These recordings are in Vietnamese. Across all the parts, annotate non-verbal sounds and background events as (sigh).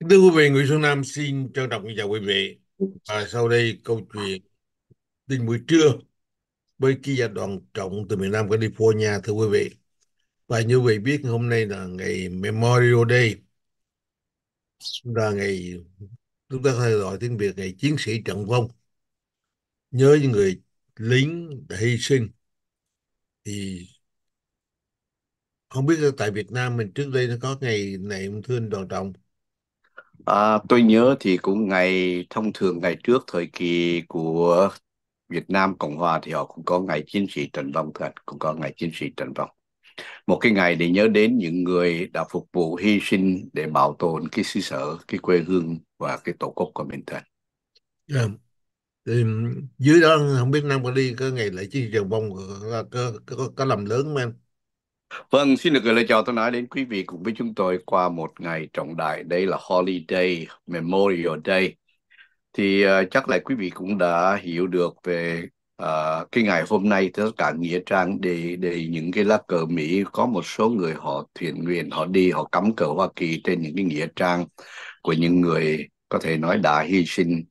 Kính thưa quý vị, Nguyễn Xuân Nam xin trân trọng kính chào quý vị. Và sau đây câu chuyện tin buổi trưa với kỳ gia đoàn trọng từ miền Nam California thưa quý vị. Và như quý vị biết hôm nay là ngày Memorial Day là ngày chúng ta thay đổi tiếng Việt ngày chiến sĩ trận vong nhớ những người lính đã hy sinh thì không biết tại Việt Nam mình trước đây nó có ngày này ông thương đoàn trọng À, tôi nhớ thì cũng ngày thông thường ngày trước thời kỳ của Việt Nam Cộng Hòa thì họ cũng có ngày chiến sĩ Trần Vong thật cũng có ngày chiến sĩ Trần Vong một cái ngày để nhớ đến những người đã phục vụ hy sinh để bảo tồn cái xứ sở cái quê hương và cái tổ quốc của mình thật yeah. Dạ. thì dưới đó không biết Nam đi có ngày lễ chiến sĩ Trần Vong có, có, có, có làm lớn không em Vâng, xin được gửi lời chào thân ái đến quý vị cùng với chúng tôi qua một ngày trọng đại. Đây là Holiday Memorial Day. Thì uh, chắc là quý vị cũng đã hiểu được về uh, cái ngày hôm nay tất cả nghĩa trang để để những cái lá cờ Mỹ có một số người họ thiện nguyện họ đi họ cắm cờ Hoa Kỳ trên những cái nghĩa trang của những người có thể nói đã hy sinh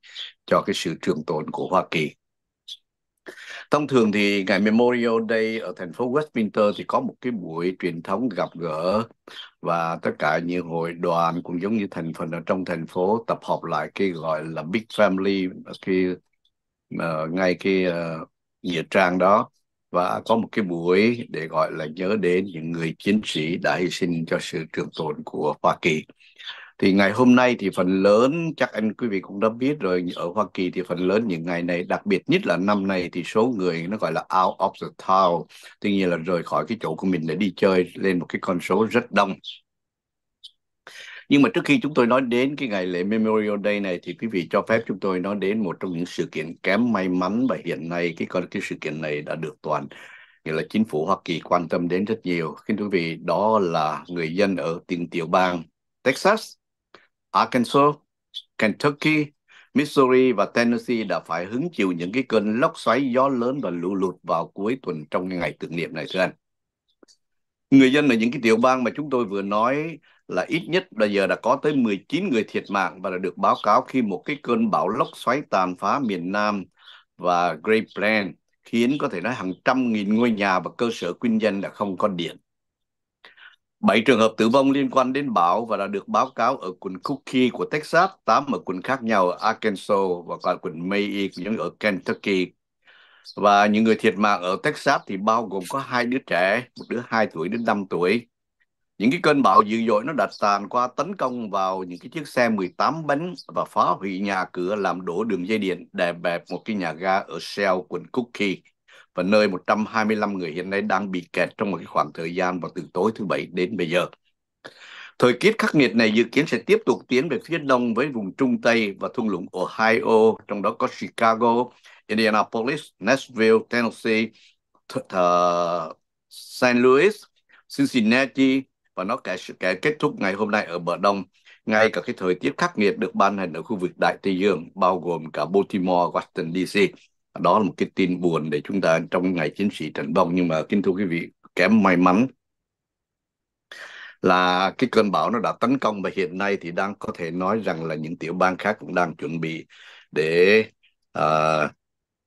cho cái sự trường tồn của Hoa Kỳ. Thông thường thì ngày Memorial Day ở thành phố Westminster thì có một cái buổi truyền thống gặp gỡ và tất cả những hội đoàn cũng giống như thành phần ở trong thành phố tập hợp lại cái gọi là Big Family cái uh, ngay cái uh, nghĩa trang đó và có một cái buổi để gọi là nhớ đến những người chiến sĩ đã hy sinh cho sự trường tồn của Hoa Kỳ thì ngày hôm nay thì phần lớn chắc anh quý vị cũng đã biết rồi ở Hoa Kỳ thì phần lớn những ngày này đặc biệt nhất là năm nay thì số người nó gọi là out of the town tuy nhiên là rời khỏi cái chỗ của mình để đi chơi lên một cái con số rất đông nhưng mà trước khi chúng tôi nói đến cái ngày lễ Memorial Day này thì quý vị cho phép chúng tôi nói đến một trong những sự kiện kém may mắn và hiện nay cái con cái sự kiện này đã được toàn nghĩa là chính phủ Hoa Kỳ quan tâm đến rất nhiều. Kính quý vị, đó là người dân ở tỉnh tiểu bang Texas Arkansas, Kentucky, Missouri và Tennessee đã phải hứng chịu những cái cơn lốc xoáy gió lớn và lũ lụt vào cuối tuần trong ngày tưởng niệm này thưa anh. Người dân ở những cái tiểu bang mà chúng tôi vừa nói là ít nhất bây giờ đã có tới 19 người thiệt mạng và đã được báo cáo khi một cái cơn bão lốc xoáy tàn phá miền Nam và Great Plains khiến có thể nói hàng trăm nghìn ngôi nhà và cơ sở kinh doanh đã không có điện. 7 trường hợp tử vong liên quan đến bão và đã được báo cáo ở quận Cookie của Texas, 8 ở quận khác nhau ở Arkansas và còn quận Mayee những ở Kentucky. Và những người thiệt mạng ở Texas thì bao gồm có hai đứa trẻ, một đứa 2 tuổi đến 5 tuổi. Những cái cơn bão dữ dội nó đặt tàn qua tấn công vào những cái chiếc xe 18 bánh và phá hủy nhà cửa làm đổ đường dây điện đè bẹp một cái nhà ga ở Shell, quận Cookie và nơi 125 người hiện nay đang bị kẹt trong một khoảng thời gian vào từ tối thứ Bảy đến bây giờ. Thời tiết khắc nghiệt này dự kiến sẽ tiếp tục tiến về phía đông với vùng Trung Tây và thung lũng Ohio, trong đó có Chicago, Indianapolis, Nashville, Tennessee, uh, St. Louis, Cincinnati và nó kể, kể kết thúc ngày hôm nay ở bờ đông. Ngay cả cái thời tiết khắc nghiệt được ban hành ở khu vực Đại Tây Dương, bao gồm cả Baltimore, Washington DC đó là một cái tin buồn để chúng ta trong ngày chiến sĩ trần vong nhưng mà kính thưa quý vị kém may mắn là cái cơn bão nó đã tấn công và hiện nay thì đang có thể nói rằng là những tiểu bang khác cũng đang chuẩn bị để uh,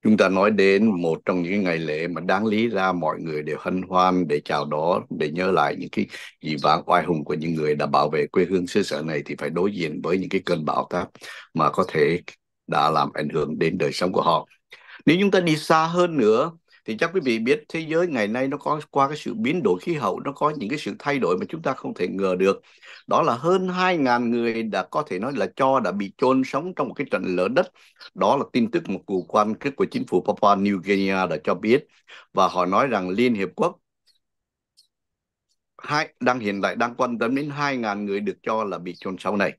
chúng ta nói đến một trong những ngày lễ mà đáng lý ra mọi người đều hân hoan để chào đón để nhớ lại những cái gì vãng oai hùng của những người đã bảo vệ quê hương xứ sở này thì phải đối diện với những cái cơn bão táp mà có thể đã làm ảnh hưởng đến đời sống của họ nếu chúng ta đi xa hơn nữa thì chắc quý vị biết thế giới ngày nay nó có qua cái sự biến đổi khí hậu nó có những cái sự thay đổi mà chúng ta không thể ngờ được đó là hơn 2.000 người đã có thể nói là cho đã bị chôn sống trong một cái trận lở đất đó là tin tức một cuộc quan chức của chính phủ Papua New Guinea đã cho biết và họ nói rằng Liên Hiệp Quốc hai, đang hiện tại đang quan tâm đến 2.000 người được cho là bị chôn sống này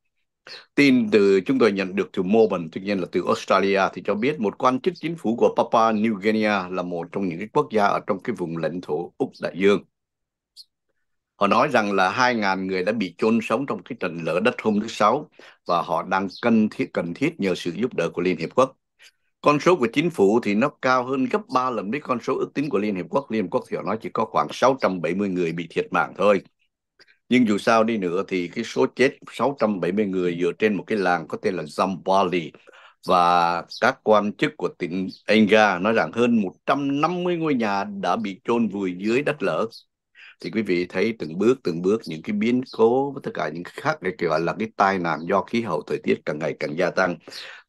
Tin từ chúng tôi nhận được từ Melbourne, tuy nhiên là từ Australia thì cho biết một quan chức chính phủ của Papua New Guinea là một trong những cái quốc gia ở trong cái vùng lãnh thổ Úc Đại Dương. Họ nói rằng là 2.000 người đã bị chôn sống trong cái trận lở đất hôm thứ Sáu và họ đang cần thiết, cần thiết nhờ sự giúp đỡ của Liên Hiệp Quốc. Con số của chính phủ thì nó cao hơn gấp 3 lần với con số ước tính của Liên Hiệp Quốc. Liên Hiệp Quốc thì họ nói chỉ có khoảng 670 người bị thiệt mạng thôi nhưng dù sao đi nữa thì cái số chết 670 người ừ. dựa trên một cái làng có tên là Zambali và các quan chức của tỉnh Enga nói rằng hơn 150 ngôi nhà đã bị chôn vùi dưới đất lở thì quý vị thấy từng bước từng bước những cái biến cố với tất cả những khác cái gọi là cái tai nạn do khí hậu thời tiết càng ngày càng gia tăng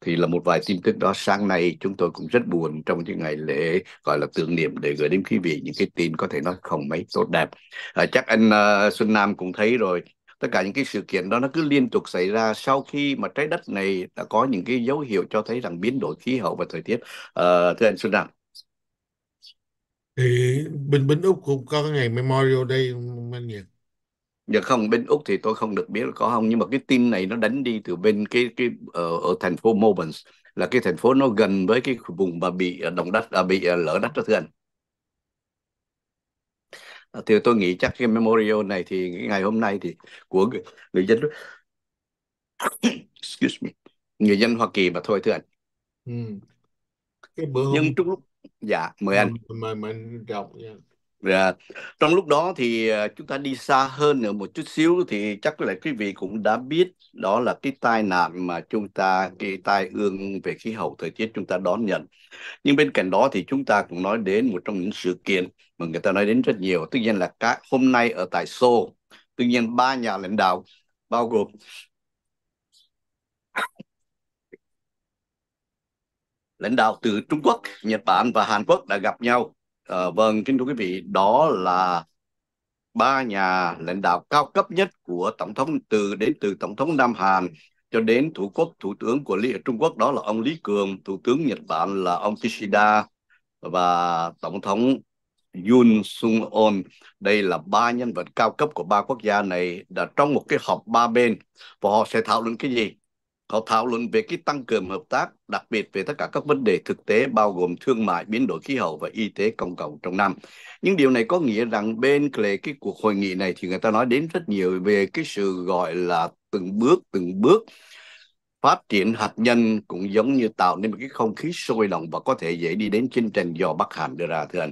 thì là một vài tin tức đó sáng nay chúng tôi cũng rất buồn trong những ngày lễ gọi là tưởng niệm để gửi đến quý vị những cái tin có thể nói không mấy tốt đẹp à, chắc anh uh, Xuân Nam cũng thấy rồi tất cả những cái sự kiện đó nó cứ liên tục xảy ra sau khi mà trái đất này đã có những cái dấu hiệu cho thấy rằng biến đổi khí hậu và thời tiết à, thưa anh Xuân Nam thì bên bên Úc cũng có cái ngày Memorial Day mà anh Nhật Dạ không, bên Úc thì tôi không được biết là có không nhưng mà cái tin này nó đánh đi từ bên cái cái ở, ờ, ở thành phố Melbourne là cái thành phố nó gần với cái vùng mà bị ờ, động đất à, bị ờ, lở đất đó thưa anh. À, thì tôi nghĩ chắc cái memorial này thì cái ngày hôm nay thì của người, người dân (coughs) excuse me người dân Hoa Kỳ mà thôi thưa anh. Ừ. Cái bữa hôm... Nhưng trong lúc dạ mời anh mời mình đọc nha Dạ. Trong lúc đó thì ờ, chúng ta đi xa hơn nữa một chút xíu thì chắc là quý vị cũng đã biết đó là cái tai nạn mà chúng ta cái tai ương về khí hậu thời tiết chúng ta đón nhận. Nhưng bên cạnh đó thì chúng ta cũng nói đến một trong những sự kiện mà người ta nói đến rất nhiều, tất nhiên là các hôm nay ở tại Seoul, tuy nhiên ba nhà lãnh đạo bao gồm lãnh đạo từ Trung Quốc, Nhật Bản và Hàn Quốc đã gặp nhau. À, vâng, kính thưa quý vị, đó là ba nhà lãnh đạo cao cấp nhất của tổng thống từ đến từ tổng thống Nam Hàn cho đến thủ quốc thủ tướng của Lý, Trung Quốc đó là ông Lý Cường, thủ tướng Nhật Bản là ông Kishida và tổng thống Yoon Sung On. Đây là ba nhân vật cao cấp của ba quốc gia này đã trong một cái họp ba bên và họ sẽ thảo luận cái gì? Họ thảo luận về cái tăng cường hợp tác, đặc biệt về tất cả các vấn đề thực tế bao gồm thương mại, biến đổi khí hậu và y tế công cộng trong năm. Nhưng điều này có nghĩa rằng bên lề cái cuộc hội nghị này thì người ta nói đến rất nhiều về cái sự gọi là từng bước từng bước phát triển hạt nhân cũng giống như tạo nên một cái không khí sôi động và có thể dễ đi đến chương trình do Bắc Hàn đưa ra thưa anh.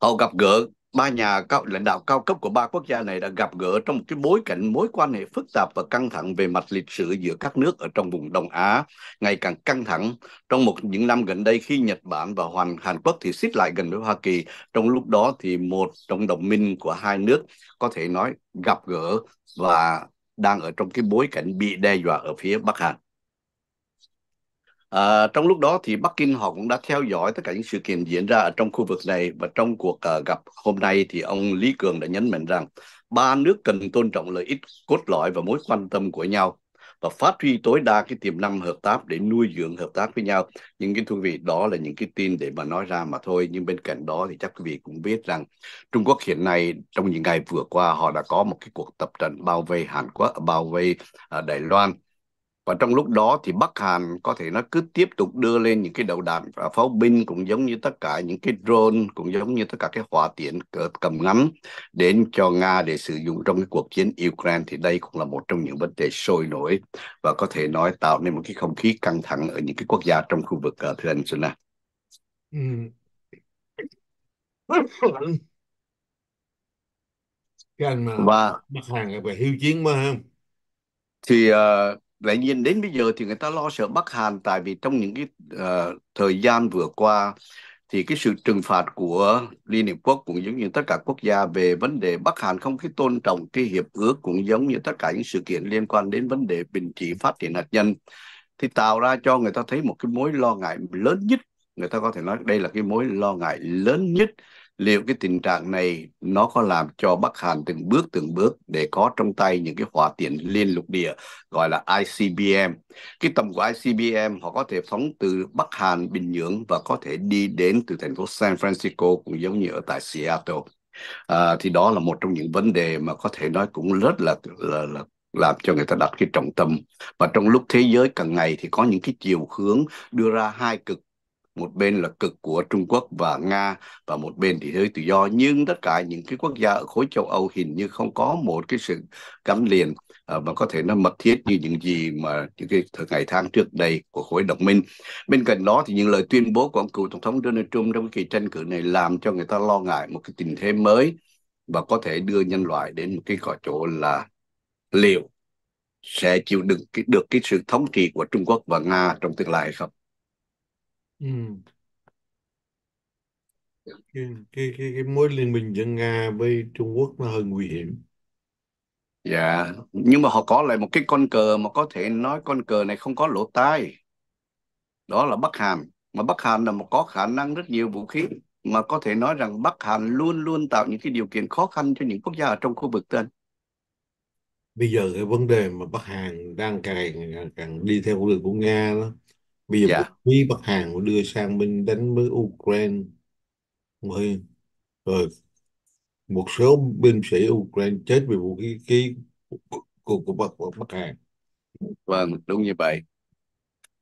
Họ gặp gỡ ba nhà cao, lãnh đạo cao cấp của ba quốc gia này đã gặp gỡ trong một cái bối cảnh mối quan hệ phức tạp và căng thẳng về mặt lịch sử giữa các nước ở trong vùng Đông Á ngày càng căng thẳng trong một những năm gần đây khi Nhật Bản và Hoàn Hàn Quốc thì xích lại gần với Hoa Kỳ trong lúc đó thì một trong đồng minh của hai nước có thể nói gặp gỡ và đang ở trong cái bối cảnh bị đe dọa ở phía Bắc Hàn. À, trong lúc đó thì Bắc Kinh họ cũng đã theo dõi tất cả những sự kiện diễn ra ở trong khu vực này và trong cuộc uh, gặp hôm nay thì ông Lý Cường đã nhấn mạnh rằng ba nước cần tôn trọng lợi ích cốt lõi và mối quan tâm của nhau và phát huy tối đa cái tiềm năng hợp tác để nuôi dưỡng hợp tác với nhau. Nhưng cái thú vị đó là những cái tin để mà nói ra mà thôi. Nhưng bên cạnh đó thì chắc quý vị cũng biết rằng Trung Quốc hiện nay trong những ngày vừa qua họ đã có một cái cuộc tập trận bao vây Hàn Quốc, bao vây à, Đài Loan và trong lúc đó thì Bắc Hàn có thể nó cứ tiếp tục đưa lên những cái đầu đạn và pháo binh cũng giống như tất cả những cái drone cũng giống như tất cả cái hỏa tiễn cỡ cầm ngắm đến cho Nga để sử dụng trong cái cuộc chiến Ukraine thì đây cũng là một trong những vấn đề sôi nổi và có thể nói tạo nên một cái không khí căng thẳng ở những cái quốc gia trong khu vực ờ, thưa anh Suna. Ừ. Cái anh mà và, Bắc Hàn về hiếu chiến mà không? Thì uh, vậy nhìn đến bây giờ thì người ta lo sợ Bắc Hàn tại vì trong những cái uh, thời gian vừa qua thì cái sự trừng phạt của Liên Hiệp Quốc cũng giống như tất cả quốc gia về vấn đề Bắc Hàn không cái tôn trọng cái hiệp ước cũng giống như tất cả những sự kiện liên quan đến vấn đề bình trị phát triển hạt nhân thì tạo ra cho người ta thấy một cái mối lo ngại lớn nhất người ta có thể nói đây là cái mối lo ngại lớn nhất liệu cái tình trạng này nó có làm cho Bắc Hàn từng bước từng bước để có trong tay những cái hỏa tiễn liên lục địa gọi là ICBM. Cái tầm của ICBM họ có thể phóng từ Bắc Hàn, Bình Nhưỡng và có thể đi đến từ thành phố San Francisco cũng giống như ở tại Seattle. À, thì đó là một trong những vấn đề mà có thể nói cũng rất là là, là làm cho người ta đặt cái trọng tâm và trong lúc thế giới càng ngày thì có những cái chiều hướng đưa ra hai cực một bên là cực của Trung Quốc và Nga và một bên thì hơi tự do nhưng tất cả những cái quốc gia ở khối châu Âu hình như không có một cái sự gắn liền và có thể nó mật thiết như những gì mà những cái thời ngày tháng trước đây của khối đồng minh. Bên cạnh đó thì những lời tuyên bố của ông cựu tổng thống Donald Trump trong cái kỳ tranh cử này làm cho người ta lo ngại một cái tình thế mới và có thể đưa nhân loại đến một cái gọi chỗ là liệu sẽ chịu đựng được cái sự thống trị của Trung Quốc và Nga trong tương lai hay không? Ừ. Dạ. Cái, cái, cái, cái mối liên minh giữa Nga với Trung Quốc nó hơi nguy hiểm. Dạ, nhưng mà họ có lại một cái con cờ mà có thể nói con cờ này không có lỗ tai, đó là Bắc Hàn. Mà Bắc Hàn là một có khả năng rất nhiều vũ khí, mà có thể nói rằng Bắc Hàn luôn luôn tạo những cái điều kiện khó khăn cho những quốc gia ở trong khu vực tên. Bây giờ cái vấn đề mà Bắc Hàn đang càng càng, đi theo con đường của Nga đó bây giờ Dạ. Mỹ Bắc Hàn đưa sang bên đánh với Ukraine rồi, rồi một số binh sĩ Ukraine chết vì vũ khí khí của, của Bắc của Bắc Hàn Vâng, đúng như vậy.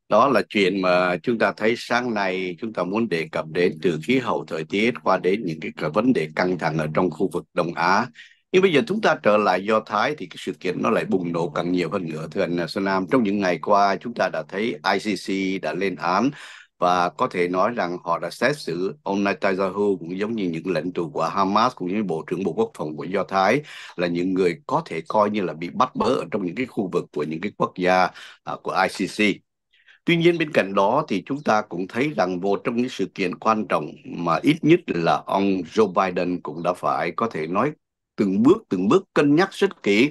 Đó là chuyện mà chúng ta thấy sáng nay chúng ta muốn đề cập đến từ khí hậu thời tiết qua đến những cái vấn đề căng thẳng ở trong khu vực Đông Á nhưng bây giờ chúng ta trở lại Do Thái thì cái sự kiện nó lại bùng nổ càng nhiều hơn nữa. Thưa anh Sơn Nam, trong những ngày qua chúng ta đã thấy ICC đã lên án và có thể nói rằng họ đã xét xử ông Netanyahu cũng giống như những lãnh tụ của Hamas cũng như bộ trưởng bộ quốc phòng của Do Thái là những người có thể coi như là bị bắt bớ ở trong những cái khu vực của những cái quốc gia à, của ICC. Tuy nhiên bên cạnh đó thì chúng ta cũng thấy rằng vô trong những sự kiện quan trọng mà ít nhất là ông Joe Biden cũng đã phải có thể nói từng bước từng bước cân nhắc rất kỹ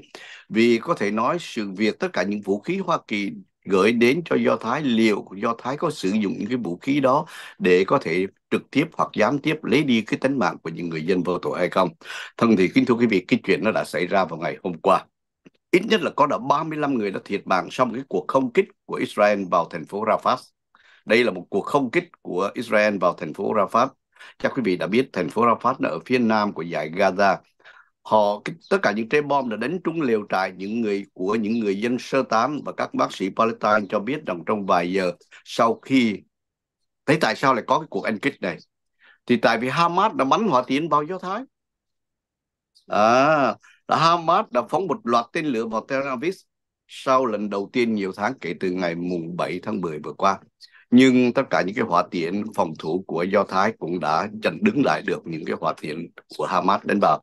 vì có thể nói sự việc tất cả những vũ khí Hoa Kỳ gửi đến cho Do Thái liệu Do Thái có sử dụng những cái vũ khí đó để có thể trực tiếp hoặc gián tiếp lấy đi cái tính mạng của những người dân vô tội hay không. Thân thì kính thưa quý vị, cái chuyện nó đã xảy ra vào ngày hôm qua. Ít nhất là có đã 35 người đã thiệt mạng sau một cái cuộc không kích của Israel vào thành phố Rafah. Đây là một cuộc không kích của Israel vào thành phố Rafah. Chắc quý vị đã biết thành phố Rafah nó ở phía nam của giải Gaza họ tất cả những trái bom đã đánh trúng lều trại những người của những người dân sơ tán và các bác sĩ Palestine cho biết rằng trong vài giờ sau khi thấy tại sao lại có cái cuộc anh kích này thì tại vì Hamas đã bắn hỏa tiễn vào Do Thái à, là Hamas đã phóng một loạt tên lửa vào Tel Aviv sau lần đầu tiên nhiều tháng kể từ ngày mùng 7 tháng 10 vừa qua nhưng tất cả những cái hỏa tiễn phòng thủ của do thái cũng đã chặn đứng lại được những cái hỏa tiễn của hamas đánh vào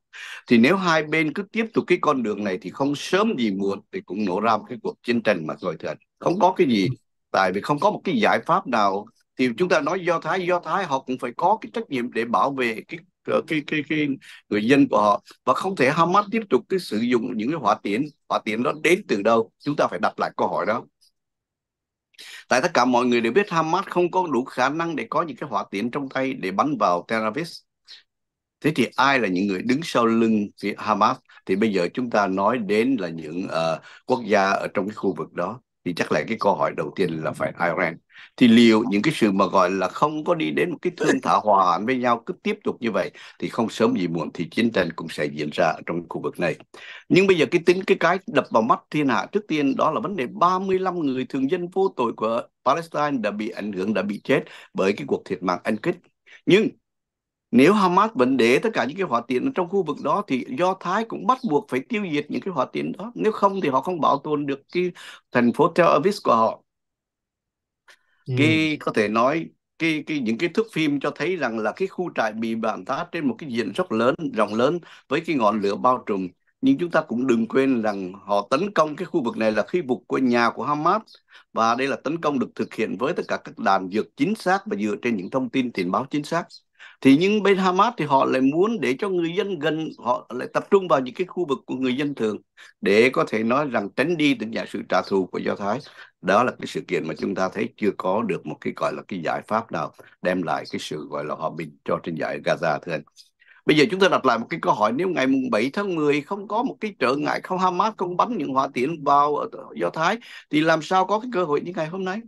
thì nếu hai bên cứ tiếp tục cái con đường này thì không sớm gì muộn thì cũng nổ ra một cái cuộc chiến tranh mà thôi thật không có cái gì tại vì không có một cái giải pháp nào thì chúng ta nói do thái do thái họ cũng phải có cái trách nhiệm để bảo vệ cái cái cái cái, cái người dân của họ và không thể hamas tiếp tục cái sử dụng những cái hỏa tiễn hỏa tiễn đó đến từ đâu chúng ta phải đặt lại câu hỏi đó Tại tất cả mọi người đều biết Hamas không có đủ khả năng để có những cái hỏa tiễn trong tay để bắn vào Tel Aviv. Thế thì ai là những người đứng sau lưng phía Hamas? Thì bây giờ chúng ta nói đến là những uh, quốc gia ở trong cái khu vực đó thì chắc là cái câu hỏi đầu tiên là phải ừ. Iran thì liệu những cái sự mà gọi là không có đi đến một cái thương thảo hòa hãn với nhau cứ tiếp tục như vậy thì không sớm gì muộn thì chiến tranh cũng sẽ diễn ra ở trong khu vực này nhưng bây giờ cái tính cái cái đập vào mắt thiên hạ trước tiên đó là vấn đề 35 người thường dân vô tội của Palestine đã bị ảnh hưởng đã bị chết bởi cái cuộc thiệt mạng Anh kích nhưng nếu Hamas vẫn để tất cả những cái hỏa tiện trong khu vực đó thì Do Thái cũng bắt buộc phải tiêu diệt những cái hỏa tiện đó. Nếu không thì họ không bảo tồn được cái thành phố Tel Aviv của họ. Ừ. có thể nói cái cái những cái thước phim cho thấy rằng là cái khu trại bị bàn tát trên một cái diện rất lớn, rộng lớn với cái ngọn lửa bao trùm nhưng chúng ta cũng đừng quên rằng họ tấn công cái khu vực này là khu vực của nhà của Hamas và đây là tấn công được thực hiện với tất cả các đàn dược chính xác và dựa trên những thông tin tình báo chính xác thì những bên Hamas thì họ lại muốn để cho người dân gần họ lại tập trung vào những cái khu vực của người dân thường để có thể nói rằng tránh đi từ nhà sự trả thù của Do Thái đó là cái sự kiện mà chúng ta thấy chưa có được một cái gọi là cái giải pháp nào đem lại cái sự gọi là hòa bình cho trên giải Gaza thưa anh Bây giờ chúng ta đặt lại một cái câu hỏi nếu ngày mùng 7 tháng 10 không có một cái trở ngại không Hamas không bắn những hỏa tiễn vào Do Thái thì làm sao có cái cơ hội như ngày hôm nay?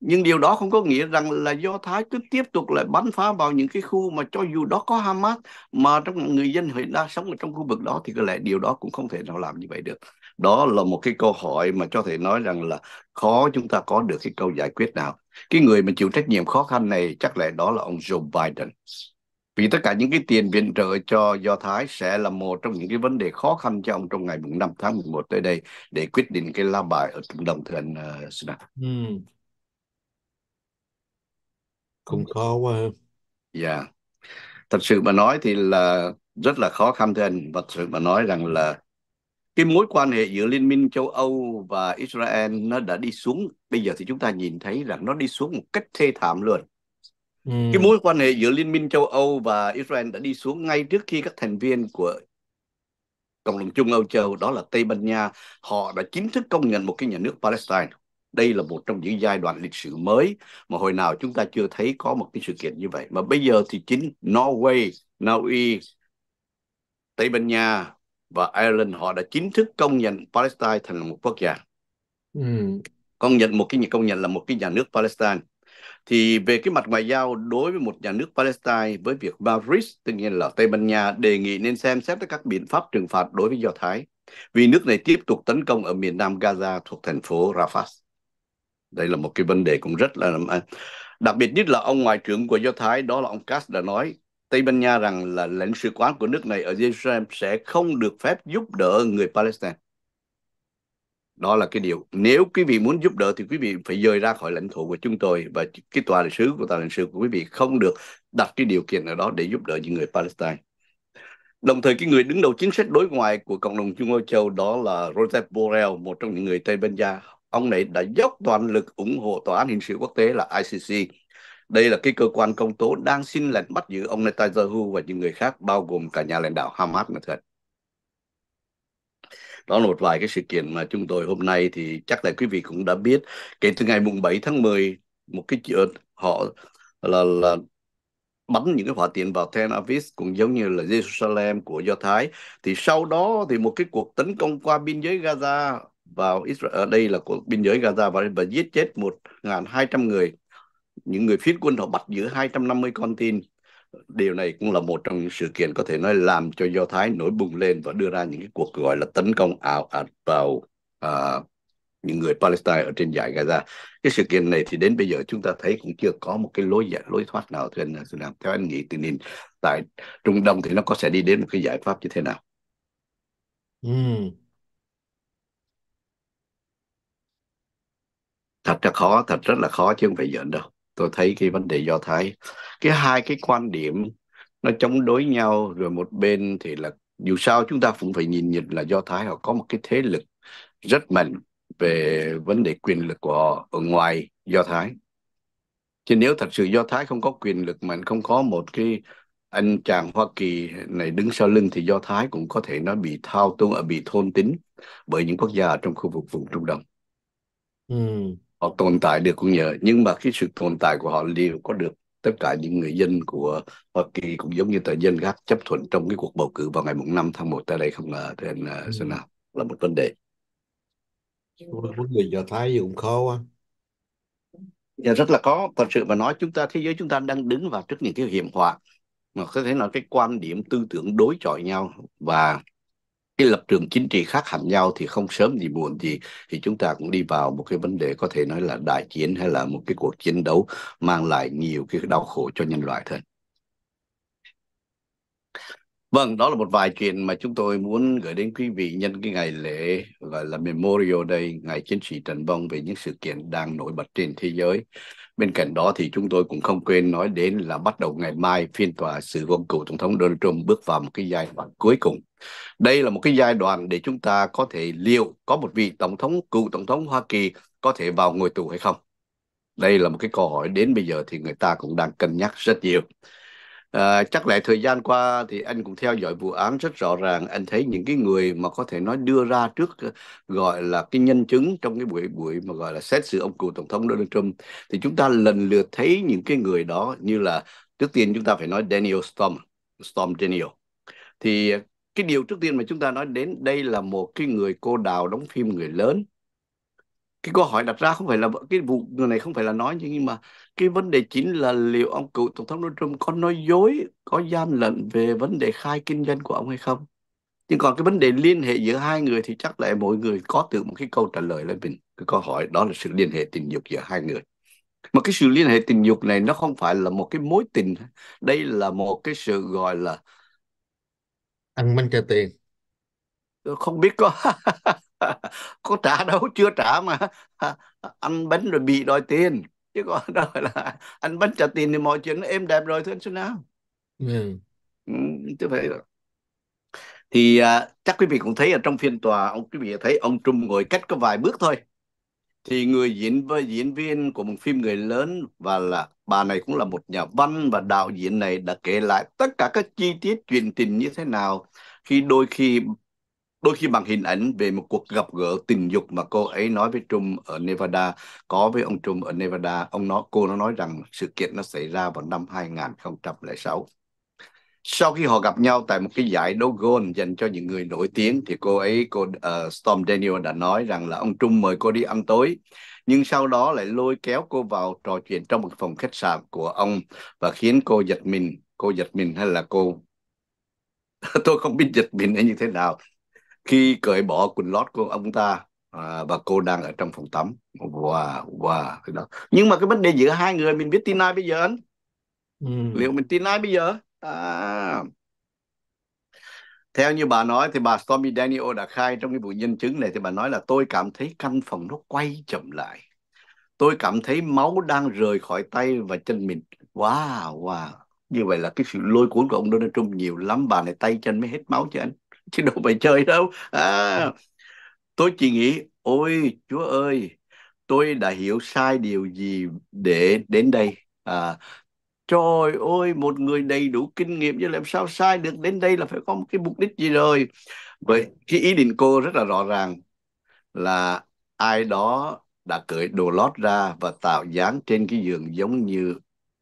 nhưng điều đó không có nghĩa rằng là do thái cứ tiếp tục lại bắn phá vào những cái khu mà cho dù đó có hamas mà trong người dân hiện đang sống ở trong khu vực đó thì có lẽ điều đó cũng không thể nào làm như vậy được đó là một cái câu hỏi mà cho thể nói rằng là khó chúng ta có được cái câu giải quyết nào cái người mà chịu trách nhiệm khó khăn này chắc lẽ đó là ông joe biden vì tất cả những cái tiền viện trợ cho Do Thái sẽ là một trong những cái vấn đề khó khăn cho ông trong ngày 5 tháng 11 tới đây để quyết định cái la bài ở Trung Đông thưa anh uh, cũng khó quá ha. Dạ. Thật sự mà nói thì là rất là khó khăn thưa anh. Thật sự mà nói rằng là cái mối quan hệ giữa Liên minh châu Âu và Israel nó đã đi xuống. Bây giờ thì chúng ta nhìn thấy rằng nó đi xuống một cách thê thảm luôn. Ừ. Cái mối quan hệ giữa Liên minh châu Âu và Israel đã đi xuống ngay trước khi các thành viên của cộng đồng chung Âu Châu đó là Tây Ban Nha họ đã chính thức công nhận một cái nhà nước Palestine đây là một trong những giai đoạn lịch sử mới mà hồi nào chúng ta chưa thấy có một cái sự kiện như vậy mà bây giờ thì chính Norway, Na Uy, Tây Ban Nha và Ireland họ đã chính thức công nhận Palestine thành một quốc gia ừ. công nhận một cái công nhận là một cái nhà nước Palestine thì về cái mặt ngoại giao đối với một nhà nước Palestine với việc Paris tự nhiên là Tây Ban Nha đề nghị nên xem xét các biện pháp trừng phạt đối với Do Thái vì nước này tiếp tục tấn công ở miền nam Gaza thuộc thành phố Rafah đây là một cái vấn đề cũng rất là à, đặc biệt nhất là ông ngoại trưởng của do thái đó là ông Katz đã nói Tây Ban Nha rằng là lãnh sự quán của nước này ở Jerusalem sẽ không được phép giúp đỡ người Palestine. Đó là cái điều. Nếu quý vị muốn giúp đỡ thì quý vị phải rời ra khỏi lãnh thổ của chúng tôi và cái tòa lãnh sứ của tòa lãnh sứ của quý vị không được đặt cái điều kiện nào đó để giúp đỡ những người Palestine. Đồng thời cái người đứng đầu chính sách đối ngoại của cộng đồng Trung Âu Châu đó là joseph Borrell, một trong những người Tây Ban Nha ông này đã dốc toàn lực ủng hộ tòa án hình sự quốc tế là ICC. Đây là cái cơ quan công tố đang xin lệnh bắt giữ ông Netanyahu và những người khác bao gồm cả nhà lãnh đạo Hamas mà thật. Đó là một vài cái sự kiện mà chúng tôi hôm nay thì chắc là quý vị cũng đã biết. Kể từ ngày mùng 7 tháng 10, một cái chuyện họ là, là bắn những cái hỏa tiễn vào Tel Aviv cũng giống như là Jerusalem của Do Thái thì sau đó thì một cái cuộc tấn công qua biên giới Gaza vào Israel ở đây là của biên giới Gaza và, và giết chết 1.200 người những người phiến quân họ bắt giữ 250 con tin điều này cũng là một trong những sự kiện có thể nói làm cho do thái nổi bùng lên và đưa ra những cái cuộc gọi là tấn công ảo ạt vào à, những người palestine ở trên giải gaza cái sự kiện này thì đến bây giờ chúng ta thấy cũng chưa có một cái lối giải lối thoát nào thưa anh làm theo anh nghĩ tình hình tại trung đông thì nó có sẽ đi đến một cái giải pháp như thế nào ừ. thật là khó thật rất là khó chứ không phải giỡn đâu tôi thấy cái vấn đề do thái cái hai cái quan điểm nó chống đối nhau rồi một bên thì là dù sao chúng ta cũng phải nhìn nhận là do thái họ có một cái thế lực rất mạnh về vấn đề quyền lực của họ ở ngoài do thái chứ nếu thật sự do thái không có quyền lực mạnh không có một cái anh chàng hoa kỳ này đứng sau lưng thì do thái cũng có thể nó bị thao túng ở bị thôn tính bởi những quốc gia ở trong khu vực vùng trung đông ừ họ tồn tại được cũng nhờ nhưng mà cái sự tồn tại của họ liệu có được tất cả những người dân của Hoa Kỳ cũng giống như tờ dân khác chấp thuận trong cái cuộc bầu cử vào ngày mùng 5 tháng 1 tới đây không là thế uh, Sơn nào là một vấn đề vấn đề do thái gì cũng khó quá dạ, rất là khó thật sự mà nói chúng ta thế giới chúng ta đang đứng vào trước những cái hiểm họa mà có thể nói cái quan điểm tư tưởng đối chọi nhau và cái lập trường chính trị khác hẳn nhau thì không sớm gì muộn gì thì chúng ta cũng đi vào một cái vấn đề có thể nói là đại chiến hay là một cái cuộc chiến đấu mang lại nhiều cái đau khổ cho nhân loại thôi. Vâng, đó là một vài chuyện mà chúng tôi muốn gửi đến quý vị nhân cái ngày lễ gọi là Memorial Day, ngày chiến sĩ Trần vong về những sự kiện đang nổi bật trên thế giới. Bên cạnh đó thì chúng tôi cũng không quên nói đến là bắt đầu ngày mai phiên tòa xử vong cựu Tổng thống Donald Trump bước vào một cái giai đoạn cuối cùng. Đây là một cái giai đoạn để chúng ta có thể liệu có một vị Tổng thống, cựu Tổng thống Hoa Kỳ có thể vào ngồi tù hay không? Đây là một cái câu hỏi đến bây giờ thì người ta cũng đang cân nhắc rất nhiều. À, chắc lại thời gian qua thì anh cũng theo dõi vụ án rất rõ ràng. Anh thấy những cái người mà có thể nói đưa ra trước ờ, gọi là cái nhân chứng trong cái buổi buổi mà gọi là xét xử ông cựu tổng thống Donald Trump thì chúng ta lần lượt thấy những cái người đó như là trước tiên chúng ta phải nói Daniel Storm, Storm Daniel. Thì cái điều trước tiên mà chúng ta nói đến đây là một cái người cô đào đóng phim người lớn cái câu hỏi đặt ra không phải là cái vụ người này không phải là nói nhưng mà cái vấn đề chính là liệu ông cựu tổng thống Donald Trump có nói dối, có gian lận về vấn đề khai kinh doanh của ông hay không. Nhưng còn cái vấn đề liên hệ giữa hai người thì chắc là mỗi người có tự một cái câu trả lời lên mình. Cái câu hỏi đó là sự liên hệ tình dục giữa hai người. Mà cái sự liên hệ tình dục này nó không phải là một cái mối tình. Đây là một cái sự gọi là ăn minh cho tiền. Tôi không biết có (laughs) có trả đâu chưa trả mà ăn bánh rồi bị đòi tiền chứ còn (laughs) đó là anh bánh trà tiền thì mọi chuyện nó êm đẹp rồi thôi anh nào, Nam yeah. ừ, tức ừ, vậy rồi thì à, chắc quý vị cũng thấy ở trong phiên tòa ông quý vị thấy ông Trung ngồi cách có vài bước thôi thì người diễn và diễn viên của một phim người lớn và là bà này cũng là một nhà văn và đạo diễn này đã kể lại tất cả các chi tiết truyền tình như thế nào khi đôi khi đôi khi bằng hình ảnh về một cuộc gặp gỡ tình dục mà cô ấy nói với Trung ở Nevada có với ông Trung ở Nevada ông nói cô nó nói rằng sự kiện nó xảy ra vào năm 2006 sau khi họ gặp nhau tại một cái giải đấu golf dành cho những người nổi tiếng thì cô ấy cô uh, Storm Daniel đã nói rằng là ông Trung mời cô đi ăn tối nhưng sau đó lại lôi kéo cô vào trò chuyện trong một phòng khách sạn của ông và khiến cô giật mình cô giật mình hay là cô (laughs) tôi không biết giật mình hay như thế nào khi cởi bỏ quần lót của ông ta à, và cô đang ở trong phòng tắm wow wow cái đó nhưng mà cái vấn đề giữa hai người mình biết tin ai bây giờ anh ừ. liệu mình tin ai bây giờ à. theo như bà nói thì bà Stormy Daniel đã khai trong cái vụ nhân chứng này thì bà nói là tôi cảm thấy căn phòng nó quay chậm lại tôi cảm thấy máu đang rời khỏi tay và chân mình wow wow như vậy là cái sự lôi cuốn của ông Donald Trump nhiều lắm bà này tay chân mới hết máu chứ anh (laughs) chứ đâu phải chơi đâu à, ừ. tôi chỉ nghĩ ôi chúa ơi tôi đã hiểu sai điều gì để đến đây à, trời ơi một người đầy đủ kinh nghiệm như làm sao sai được đến đây là phải có một cái mục đích gì rồi vậy cái ý định cô rất là rõ ràng là ai đó đã cởi đồ lót ra và tạo dáng trên cái giường giống như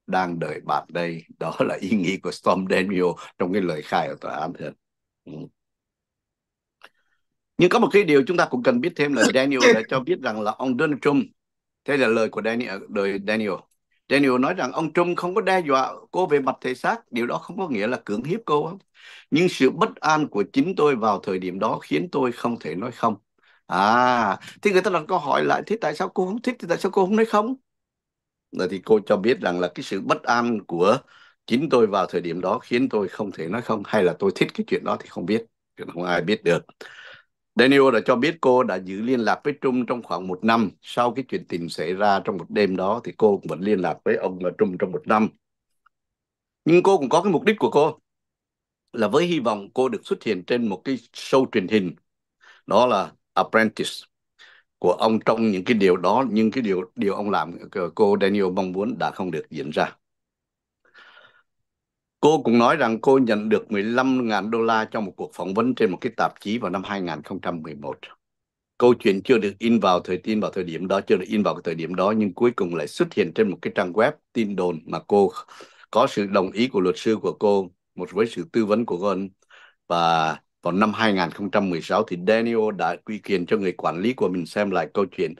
đang đợi bạn đây đó là ý nghĩ của Storm Daniel trong cái lời khai ở tòa án nhưng có một cái điều chúng ta cũng cần biết thêm là (laughs) Daniel đã cho biết rằng là ông Donald Trump thế là lời của Daniel đời Daniel Daniel nói rằng ông Trump không có đe dọa cô về mặt thể xác điều đó không có nghĩa là cưỡng hiếp cô không? nhưng sự bất an của chính tôi vào thời điểm đó khiến tôi không thể nói không à thì người ta đặt câu hỏi lại thế tại sao cô không thích thì tại sao cô không nói không rồi thì cô cho biết rằng là cái sự bất an của chính tôi vào thời điểm đó khiến tôi không thể nói không hay là tôi thích cái chuyện đó thì không biết không ai biết được Daniel đã cho biết cô đã giữ liên lạc với Trung trong khoảng một năm. Sau cái chuyện tình xảy ra trong một đêm đó thì cô cũng vẫn liên lạc với ông ờ, Trung trong một năm. Nhưng cô cũng có cái mục đích của cô là với hy vọng cô được xuất hiện trên một cái show truyền hình đó là Apprentice của ông trong những cái điều đó nhưng cái điều điều ông làm ờ, cô Daniel mong muốn đã không được diễn ra. Cô cũng nói rằng cô nhận được 15.000 đô la trong một cuộc phỏng vấn trên một cái tạp chí vào năm 2011. Câu chuyện chưa được in vào thời tin vào thời điểm đó, chưa được in vào cái thời điểm đó, nhưng cuối cùng lại xuất hiện trên một cái trang web tin đồn mà cô có sự đồng ý của luật sư của cô, một với sự tư vấn của con. Và vào năm 2016 thì Daniel đã quy quyền cho người quản lý của mình xem lại câu chuyện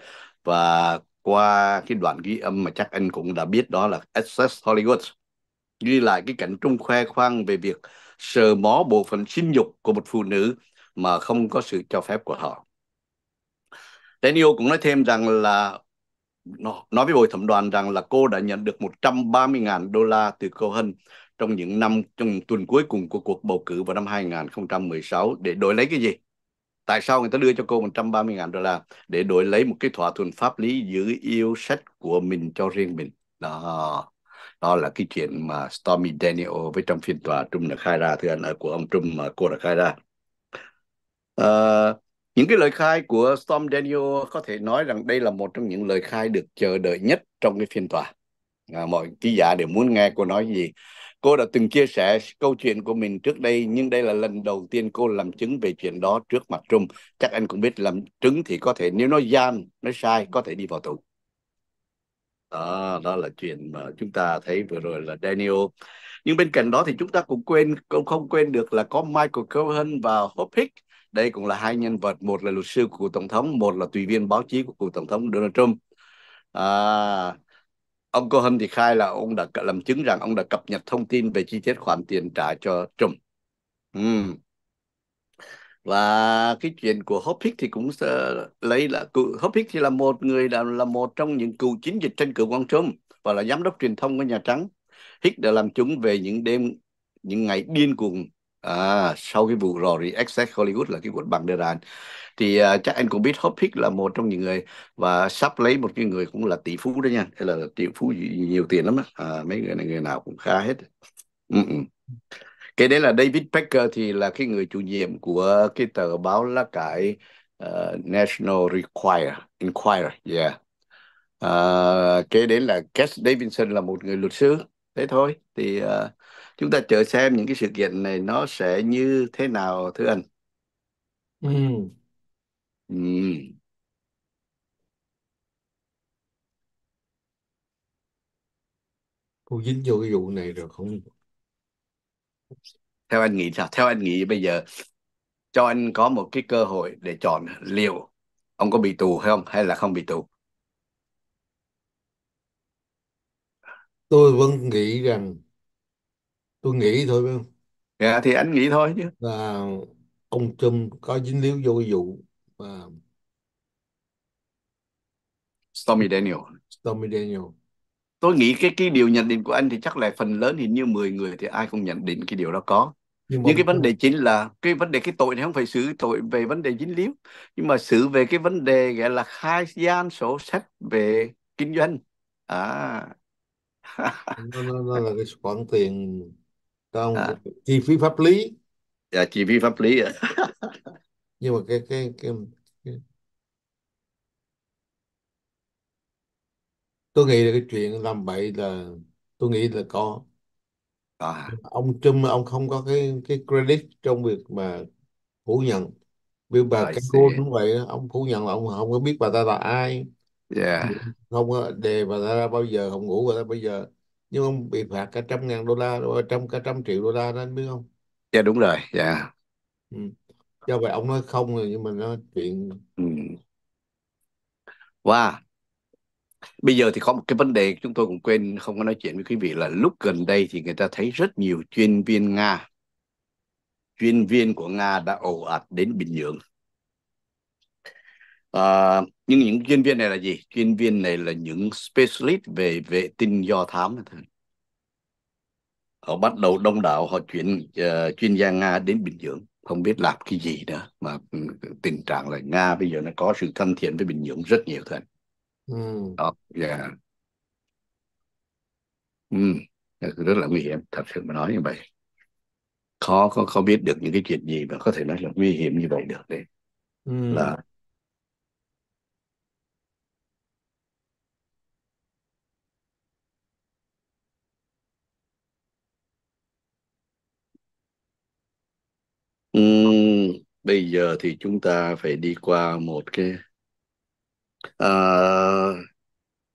và qua cái đoạn ghi âm mà chắc anh cũng đã biết đó là Access Hollywood ghi lại cái cảnh Trung khoe khoang về việc sờ mó bộ phận sinh dục của một phụ nữ mà không có sự cho phép của họ. Daniel cũng nói thêm rằng là nói với bồi thẩm đoàn rằng là cô đã nhận được 130.000 đô la từ hân trong những năm trong tuần cuối cùng của cuộc bầu cử vào năm 2016 để đổi lấy cái gì? Tại sao người ta đưa cho cô 130.000 đô la để đổi lấy một cái thỏa thuận pháp lý giữ yêu sách của mình cho riêng mình? Đó đó là cái chuyện mà Stormy Daniel với trong phiên tòa Trung đã khai ra thưa anh ở ờ, của ông Trung mà cô đã khai ra à, những cái lời khai của Storm Daniel có thể nói rằng đây là một trong những lời khai được chờ đợi nhất trong cái phiên tòa à, mọi ký giả đều muốn nghe cô nói gì cô đã từng chia sẻ câu chuyện của mình trước đây nhưng đây là lần đầu tiên cô làm chứng về chuyện đó trước mặt Trung chắc anh cũng biết làm chứng thì có thể nếu nó gian nó sai có thể đi vào tù đó đó là chuyện mà chúng ta thấy vừa rồi là Daniel nhưng bên cạnh đó thì chúng ta cũng quên cũng không quên được là có Michael Cohen và Hope Hicks đây cũng là hai nhân vật một là luật sư của cựu tổng thống một là tùy viên báo chí của cựu tổng thống Donald Trump à, ông Cohen thì khai là ông đã làm chứng rằng ông đã cập nhật thông tin về chi tiết khoản tiền trả cho Trump uhm và cái chuyện của Hobbes thì cũng sẽ lấy là Hobbes thì là một người là là một trong những cựu chiến dịch tranh cử quan trọng và là giám đốc truyền thông của Nhà Trắng hick đã làm chứng về những đêm những ngày điên cuồng à, sau cái vụ rò rỉ Excess Hollywood là cái cuốn bằng Deran thì uh, chắc anh cũng biết Hobbes là một trong những người và sắp lấy một cái người cũng là tỷ phú đó nha hay là tỷ phú nhiều tiền lắm á à, mấy người này người nào cũng khá hết ừ. ừ cái đấy là David Pecker thì là cái người chủ nhiệm của cái tờ báo là cái uh, ờ, National Require Inquire yeah uh, cái đấy là Cass Davidson là một người luật sư thế thôi thì uh, chúng ta chờ xem những cái sự kiện này nó sẽ như thế nào thưa anh ừ. Ừ. Cô dính vô cái vụ này rồi không theo anh nghĩ sao theo anh nghĩ bây giờ cho anh có một cái cơ hội để chọn liệu ông có bị tù hay không hay là không bị tù tôi vẫn nghĩ rằng tôi nghĩ thôi phải không dạ thì anh nghĩ thôi chứ là ông Trump có dính líu vô vụ mà Stormy Daniel Stormy Daniel tôi nghĩ cái cái điều nhận định của anh thì chắc là phần lớn hình như 10 người thì ai cũng nhận định cái điều đó có nhưng, nhưng cái vấn đề chính là cái vấn đề cái tội này không phải xử tội về vấn đề dính líu nhưng mà xử về cái vấn đề gọi là khai gian sổ sách về kinh doanh à (laughs) nó, nó, nó là cái khoản tiền trong à. chi phí pháp lý dạ chi phí pháp lý à. (laughs) nhưng mà cái cái cái, cái tôi nghĩ là cái chuyện làm bậy là tôi nghĩ là có à ông Trump ông không có cái cái credit trong việc mà phủ nhận vì bà I Carol see. cũng vậy đó, ông phủ nhận là ông không có biết bà ta là ai yeah không có đề bà ta ra bao giờ không ngủ bà ta bây giờ nhưng ông bị phạt cả trăm ngàn đô la trăm cả trăm triệu đô la đó anh biết không dạ đúng rồi dạ ừ. do vậy ông nói không rồi nhưng mà nói chuyện ừ. wow Bây giờ thì có một cái vấn đề chúng tôi cũng quên không có nói chuyện với quý vị là lúc gần đây thì người ta thấy rất nhiều chuyên viên Nga, chuyên viên của Nga đã ồ ạt đến Bình Nhưỡng. À, nhưng những chuyên viên này là gì? Chuyên viên này là những specialist về vệ tinh do thám. Họ bắt đầu đông đảo, họ chuyển uh, chuyên gia Nga đến Bình Nhưỡng không biết làm cái gì nữa mà tình trạng là nga bây giờ nó có sự thân thiện với bình nhưỡng rất nhiều thôi ừ. đó dạ yeah. ừ. rất là nguy hiểm thật sự mà nói như vậy khó có có biết được những cái chuyện gì mà có thể nói là nguy hiểm như vậy được đấy ừ. là Ừ, bây giờ thì chúng ta phải đi qua một cái à,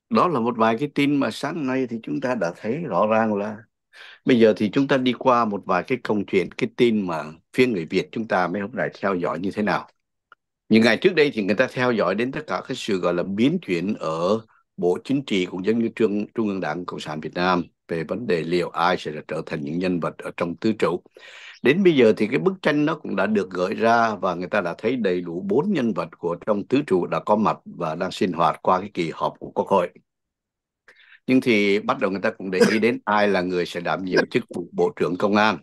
đó là một vài cái tin mà sáng nay thì chúng ta đã thấy rõ ràng là bây giờ thì chúng ta đi qua một vài cái công chuyện cái tin mà phía người Việt chúng ta mới hôm nay theo dõi như thế nào những ngày trước đây thì người ta theo dõi đến tất cả các sự gọi là biến chuyển ở bộ chính trị cũng giống như trung trung ương đảng cộng sản Việt Nam về vấn đề liệu ai sẽ trở thành những nhân vật ở trong tứ trụ đến bây giờ thì cái bức tranh nó cũng đã được gợi ra và người ta đã thấy đầy đủ bốn nhân vật của trong tứ trụ đã có mặt và đang sinh hoạt qua cái kỳ họp của quốc hội nhưng thì bắt đầu người ta cũng để ý đến (laughs) ai là người sẽ đảm nhiệm chức vụ bộ trưởng công an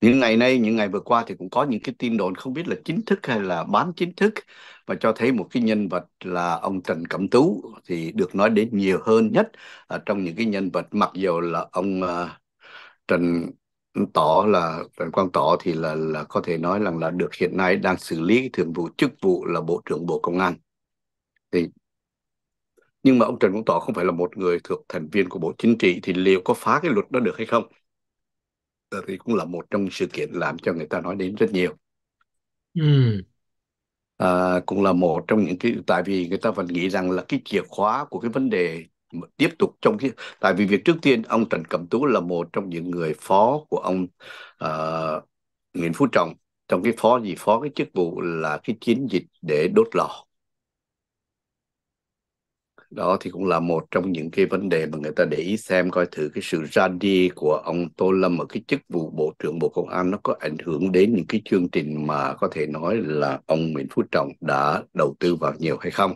những ngày nay những ngày vừa qua thì cũng có những cái tin đồn không biết là chính thức hay là bán chính thức và cho thấy một cái nhân vật là ông Trần Cẩm Tú thì được nói đến nhiều hơn nhất ở trong những cái nhân vật mặc dù là ông uh, Trần tỏ là Trần Quang Tỏ thì là là có thể nói rằng là được hiện nay đang xử lý thường vụ chức vụ là Bộ trưởng Bộ Công an. Thì nhưng mà ông Trần Quang Tỏ không phải là một người thuộc thành viên của Bộ Chính trị thì liệu có phá cái luật đó được hay không? Thì cũng là một trong sự kiện làm cho người ta nói đến rất nhiều. Ừ. À, cũng là một trong những cái tại vì người ta vẫn nghĩ rằng là cái chìa khóa của cái vấn đề tiếp tục trong cái tại vì việc trước tiên ông Trần Cẩm Tú là một trong những người phó của ông uh, Nguyễn Phú Trọng trong cái phó gì phó cái chức vụ là cái chiến dịch để đốt lò đó thì cũng là một trong những cái vấn đề mà người ta để ý xem coi thử cái sự ra đi của ông Tô Lâm ở cái chức vụ Bộ trưởng Bộ Công an nó có ảnh hưởng đến những cái chương trình mà có thể nói là ông Nguyễn Phú Trọng đã đầu tư vào nhiều hay không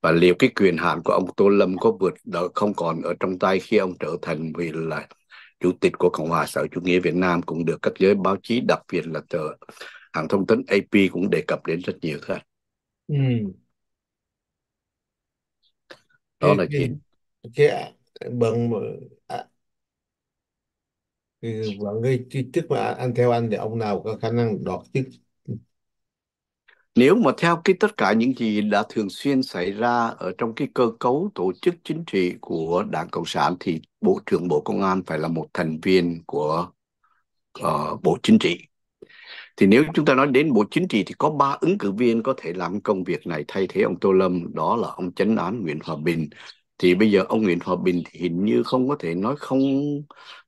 và liệu cái quyền hạn của ông Tô Lâm có vượt đó không còn ở trong tay khi ông trở thành vị là chủ tịch của Cộng hòa xã hội chủ nghĩa Việt Nam cũng được các giới báo chí đặc biệt là tờ hãng thông tấn AP cũng đề cập đến rất nhiều thôi. Ừ. Đó cái, là gì? Cái, cái bằng à, bằng cái chức mà anh theo anh thì ông nào có khả năng đoạt chức nếu mà theo cái tất cả những gì đã thường xuyên xảy ra ở trong cái cơ cấu tổ chức chính trị của Đảng Cộng sản thì Bộ trưởng Bộ Công an phải là một thành viên của uh, Bộ Chính trị. Thì nếu chúng ta nói đến Bộ Chính trị thì có ba ứng cử viên có thể làm công việc này thay thế ông Tô Lâm, đó là ông Chánh án Nguyễn Hòa Bình. Thì bây giờ ông Nguyễn Hòa Bình thì hình như không có thể nói không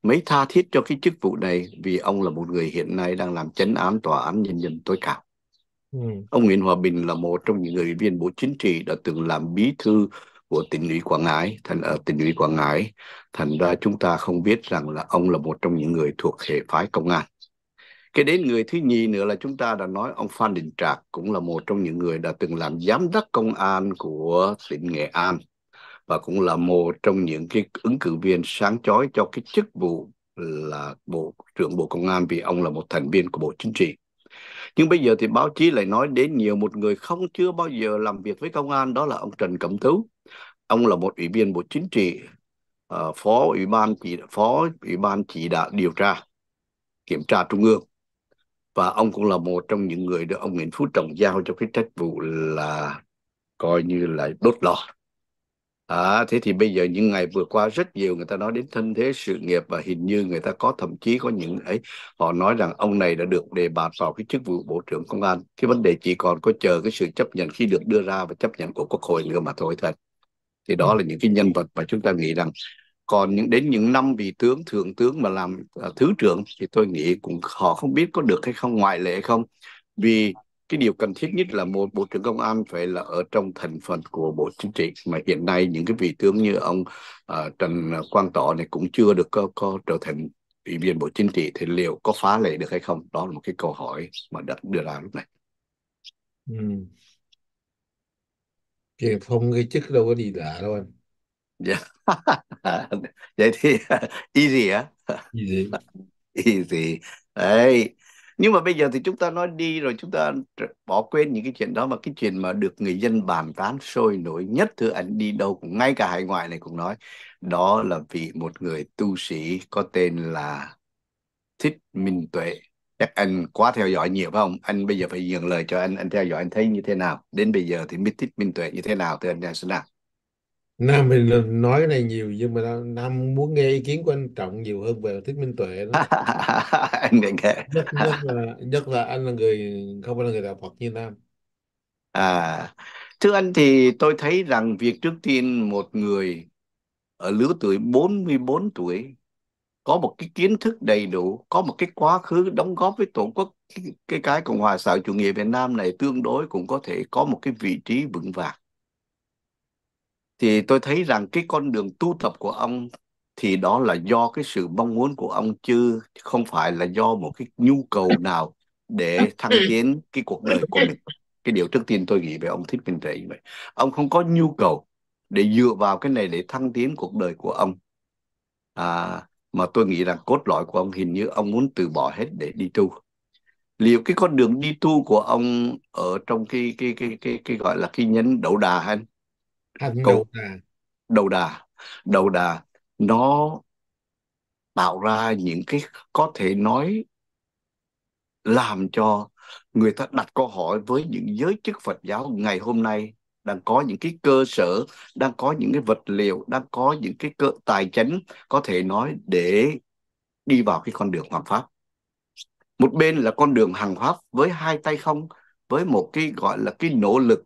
mấy tha thiết cho cái chức vụ này vì ông là một người hiện nay đang làm chánh án tòa án nhân dân tối cao Ừ. Ông Nguyễn Hòa Bình là một trong những ủy viên Bộ Chính trị đã từng làm bí thư của tỉnh ủy Quảng Ngãi, thành ở tỉnh ủy Quảng Ngãi. Thành ra chúng ta không biết rằng là ông là một trong những người thuộc hệ phái công an. Cái đến người thứ nhì nữa là chúng ta đã nói ông Phan Đình Trạc cũng là một trong những người đã từng làm giám đốc công an của tỉnh Nghệ An và cũng là một trong những cái ứng cử viên sáng chói cho cái chức vụ là bộ trưởng bộ công an vì ông là một thành viên của bộ chính trị nhưng bây giờ thì báo chí lại nói đến nhiều một người không chưa bao giờ làm việc với công an đó là ông Trần Cẩm Tú ông là một ủy viên bộ chính trị uh, phó ủy ban chỉ phó ủy ban chỉ đạo điều tra kiểm tra trung ương và ông cũng là một trong những người được ông Nguyễn Phú Trọng giao cho cái trách vụ là coi như là đốt lò À, thế thì bây giờ những ngày vừa qua rất nhiều người ta nói đến thân thế sự nghiệp và hình như người ta có thậm chí có những ấy họ nói rằng ông này đã được đề bạt vào cái chức vụ bộ trưởng công an cái vấn đề chỉ còn có chờ cái sự chấp nhận khi được đưa ra và chấp nhận của quốc hội nữa mà thôi thật thì đó là những cái nhân vật mà chúng ta nghĩ rằng còn những đến những năm vị tướng thượng tướng mà làm à, thứ trưởng thì tôi nghĩ cũng họ không biết có được hay không ngoại lệ không vì cái điều cần thiết nhất là một bộ trưởng công an phải là ở trong thành phần của bộ chính trị mà hiện nay những cái vị tướng như ông uh, trần quang tỏ này cũng chưa được có, có trở thành ủy viên bộ chính trị thì liệu có phá lệ được hay không đó là một cái câu hỏi mà đặt đưa ra lúc này ừ. Kiệt Phong cái chức đâu có gì lạ đâu anh dạ yeah. (laughs) vậy thì (laughs) easy á easy (laughs) easy đấy nhưng mà bây giờ thì chúng ta nói đi rồi chúng ta bỏ quên những cái chuyện đó mà cái chuyện mà được người dân bàn tán sôi nổi nhất thưa anh đi đâu cũng ngay cả hải ngoại này cũng nói đó là vì một người tu sĩ có tên là thích minh tuệ chắc anh quá theo dõi nhiều phải không anh bây giờ phải dừng lời cho anh anh theo dõi anh thấy như thế nào đến bây giờ thì biết thích minh tuệ như thế nào thưa anh như thế nào Nam mình nói cái này nhiều nhưng mà Nam muốn nghe ý kiến của anh Trọng nhiều hơn về Thích Minh Tuệ đó. (laughs) Anh định thế. Nhất nhất là nhất là anh là người không phải là người đạo Phật như Nam. À, thưa anh thì tôi thấy rằng việc trước tiên một người ở lứa tuổi 44 tuổi có một cái kiến thức đầy đủ, có một cái quá khứ đóng góp với Tổ quốc cái cái Cộng hòa xã hội chủ nghĩa Việt Nam này tương đối cũng có thể có một cái vị trí vững vàng thì tôi thấy rằng cái con đường tu tập của ông thì đó là do cái sự mong muốn của ông chứ không phải là do một cái nhu cầu nào để thăng ừ. tiến cái cuộc đời của mình cái điều trước tiên tôi nghĩ về ông thích minh tuệ như vậy ông không có nhu cầu để dựa vào cái này để thăng tiến cuộc đời của ông à, mà tôi nghĩ rằng cốt lõi của ông hình như ông muốn từ bỏ hết để đi tu liệu cái con đường đi tu của ông ở trong cái cái cái cái cái, gọi là cái nhánh đậu đà hay Thần à, đầu đà. đầu đà đầu đà nó tạo ra những cái có thể nói làm cho người ta đặt câu hỏi với những giới chức Phật giáo ngày hôm nay đang có những cái cơ sở, đang có những cái vật liệu, đang có những cái cơ tài chính có thể nói để đi vào cái con đường hoàn pháp. Một bên là con đường hàng pháp với hai tay không, với một cái gọi là cái nỗ lực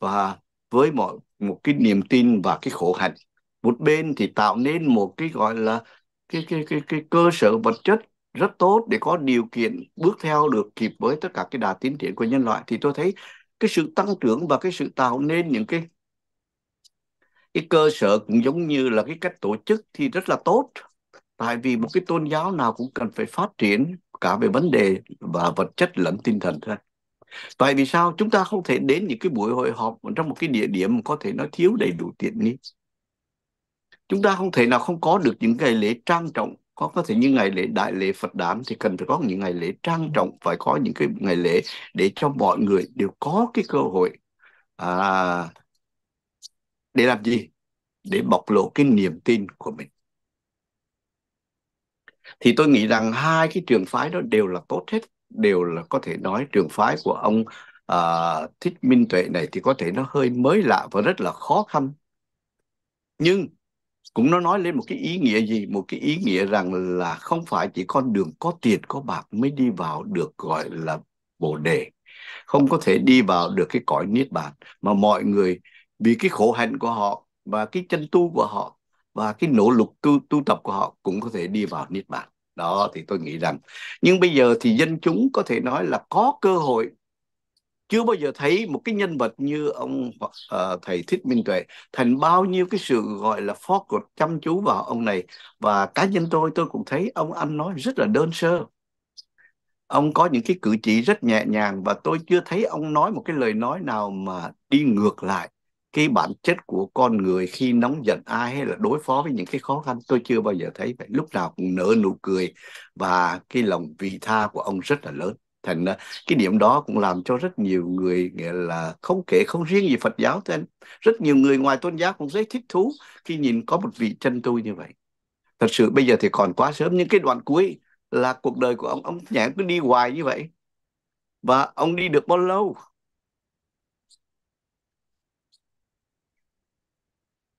và với một một cái niềm tin và cái khổ hạnh một bên thì tạo nên một cái gọi là cái cái cái cái cơ sở vật chất rất tốt để có điều kiện bước theo được kịp với tất cả cái đà tiến triển của nhân loại thì tôi thấy cái sự tăng trưởng và cái sự tạo nên những cái cái cơ sở cũng giống như là cái cách tổ chức thì rất là tốt tại vì một cái tôn giáo nào cũng cần phải phát triển cả về vấn đề và vật chất lẫn tinh thần thôi tại vì sao chúng ta không thể đến những cái buổi hội họp trong một cái địa điểm mà có thể nói thiếu đầy đủ tiện nghi chúng ta không thể nào không có được những ngày lễ trang trọng có có thể như ngày lễ đại lễ Phật đản thì cần phải có những ngày lễ trang trọng phải có những cái ngày lễ để cho mọi người đều có cái cơ hội à, để làm gì để bộc lộ cái niềm tin của mình thì tôi nghĩ rằng hai cái trường phái đó đều là tốt hết đều là có thể nói trường phái của ông à, thích minh tuệ này thì có thể nó hơi mới lạ và rất là khó khăn nhưng cũng nó nói lên một cái ý nghĩa gì một cái ý nghĩa rằng là không phải chỉ con đường có tiền có bạc mới đi vào được gọi là bồ đề không có thể đi vào được cái cõi niết bàn mà mọi người vì cái khổ hạnh của họ và cái chân tu của họ và cái nỗ lực tu tu tập của họ cũng có thể đi vào niết bàn đó thì tôi nghĩ rằng nhưng bây giờ thì dân chúng có thể nói là có cơ hội chưa bao giờ thấy một cái nhân vật như ông uh, thầy thích minh tuệ thành bao nhiêu cái sự gọi là focus chăm chú vào ông này và cá nhân tôi tôi cũng thấy ông anh nói rất là đơn sơ ông có những cái cử chỉ rất nhẹ nhàng và tôi chưa thấy ông nói một cái lời nói nào mà đi ngược lại cái bản chất của con người khi nóng giận ai hay là đối phó với những cái khó khăn tôi chưa bao giờ thấy vậy lúc nào cũng nở nụ cười và cái lòng vị tha của ông rất là lớn thành cái điểm đó cũng làm cho rất nhiều người nghĩa là không kể không riêng gì Phật giáo thôi rất nhiều người ngoài tôn giáo cũng rất thích thú khi nhìn có một vị chân tu như vậy thật sự bây giờ thì còn quá sớm nhưng cái đoạn cuối là cuộc đời của ông ông nhãn cứ đi hoài như vậy và ông đi được bao lâu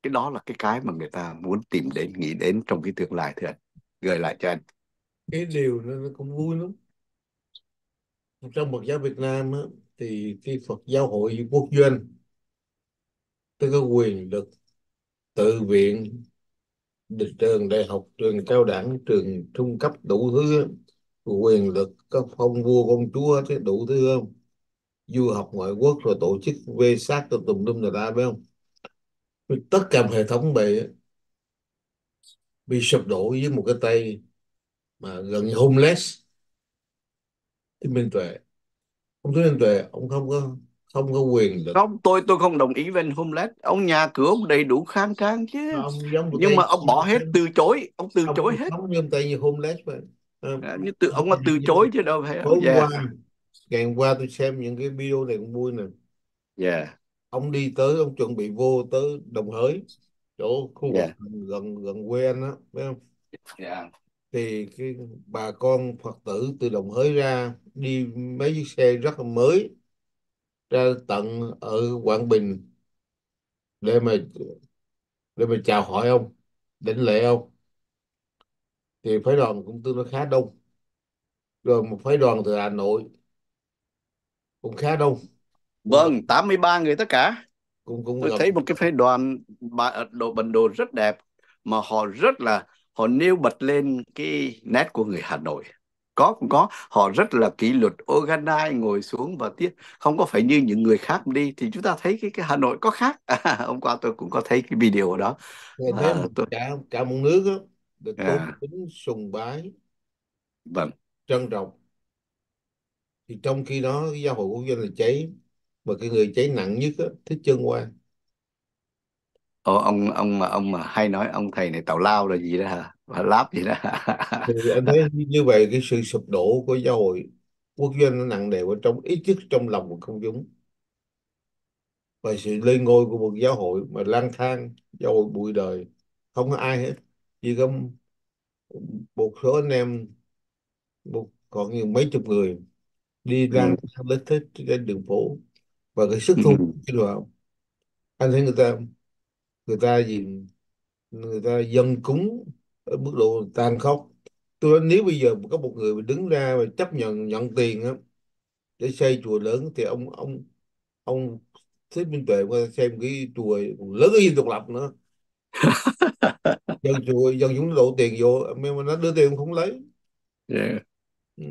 cái đó là cái cái mà người ta muốn tìm đến nghĩ đến trong cái tương lai thưa anh gửi lại cho anh cái điều nó cũng vui lắm trong Phật giáo Việt Nam á, thì khi Phật giáo hội quốc doanh tôi có quyền được tự viện được trường đại học trường cao đẳng trường trung cấp đủ thứ quyền lực có phong vua công chúa thế đủ thứ không du học ngoại quốc rồi tổ chức vê sát tùm lum là ta biết không tất cả một hệ thống bị bị sụp đổ với một cái tay mà gần như homeless thì Minh Tuệ ông Thích Minh Tuệ ông không có không có quyền lực không tôi tôi không đồng ý với anh homeless ông nhà cửa ông đầy đủ khang trang chứ ông giống nhưng tay, mà ông bỏ hết từ chối ông từ ông chối hết không như tay như homeless vậy à, như từ ông là từ chối chứ đâu phải hôm dạ. qua ngày hôm qua tôi xem những cái video này cũng vui nè dạ ông đi tới ông chuẩn bị vô tới Đồng Hới chỗ khu vực yeah. Dạ. gần gần quê anh đó biết không yeah. Dạ. thì cái bà con Phật tử từ Đồng Hới ra đi mấy chiếc xe rất là mới ra tận ở Quảng Bình để mà để mà chào hỏi ông đảnh lễ ông thì phái đoàn cũng tương đối khá đông rồi một phái đoàn từ Hà Nội cũng khá đông Vâng, 83 người tất cả. Cũng cũng Tôi được. thấy một cái phái đoàn đồ bản đồ rất đẹp mà họ rất là họ nêu bật lên cái nét của người Hà Nội có cũng có họ rất là kỷ luật organize ngồi xuống và tiếp không có phải như những người khác đi thì chúng ta thấy cái, cái Hà Nội có khác à, (laughs) hôm qua tôi cũng có thấy cái video đó Nghe thế à, tôi... cả cả một nước đó, được à. tôn à. sùng bái vâng trân trọng thì trong khi đó cái giáo hội quốc dân là cháy mà cái người cháy nặng nhất á, Thích Chân Quan Ồ, ông ông mà ông mà hay nói ông thầy này tào lao là gì đó hả và láp gì đó thì anh thấy như vậy cái sự sụp đổ của giáo hội quốc doanh nó nặng nề ở trong ý thức trong lòng của công chúng và sự lên ngôi của một giáo hội mà lang thang giáo hội bụi đời không có ai hết chỉ có một số anh em một còn nhiều mấy chục người đi ừ. lang thang đến thế trên đường phố và cái sức thu hút cái đồ không anh thấy người ta người ta gì người ta dân cúng ở mức độ tan khóc tôi nói nếu bây giờ có một người đứng ra và chấp nhận nhận tiền á để xây chùa lớn thì ông ông ông thích minh tuệ qua xem cái chùa lớn cái dân độc lập nữa (laughs) dân chùa dân chúng đổ tiền vô mà nó đưa tiền không lấy yeah. Ừ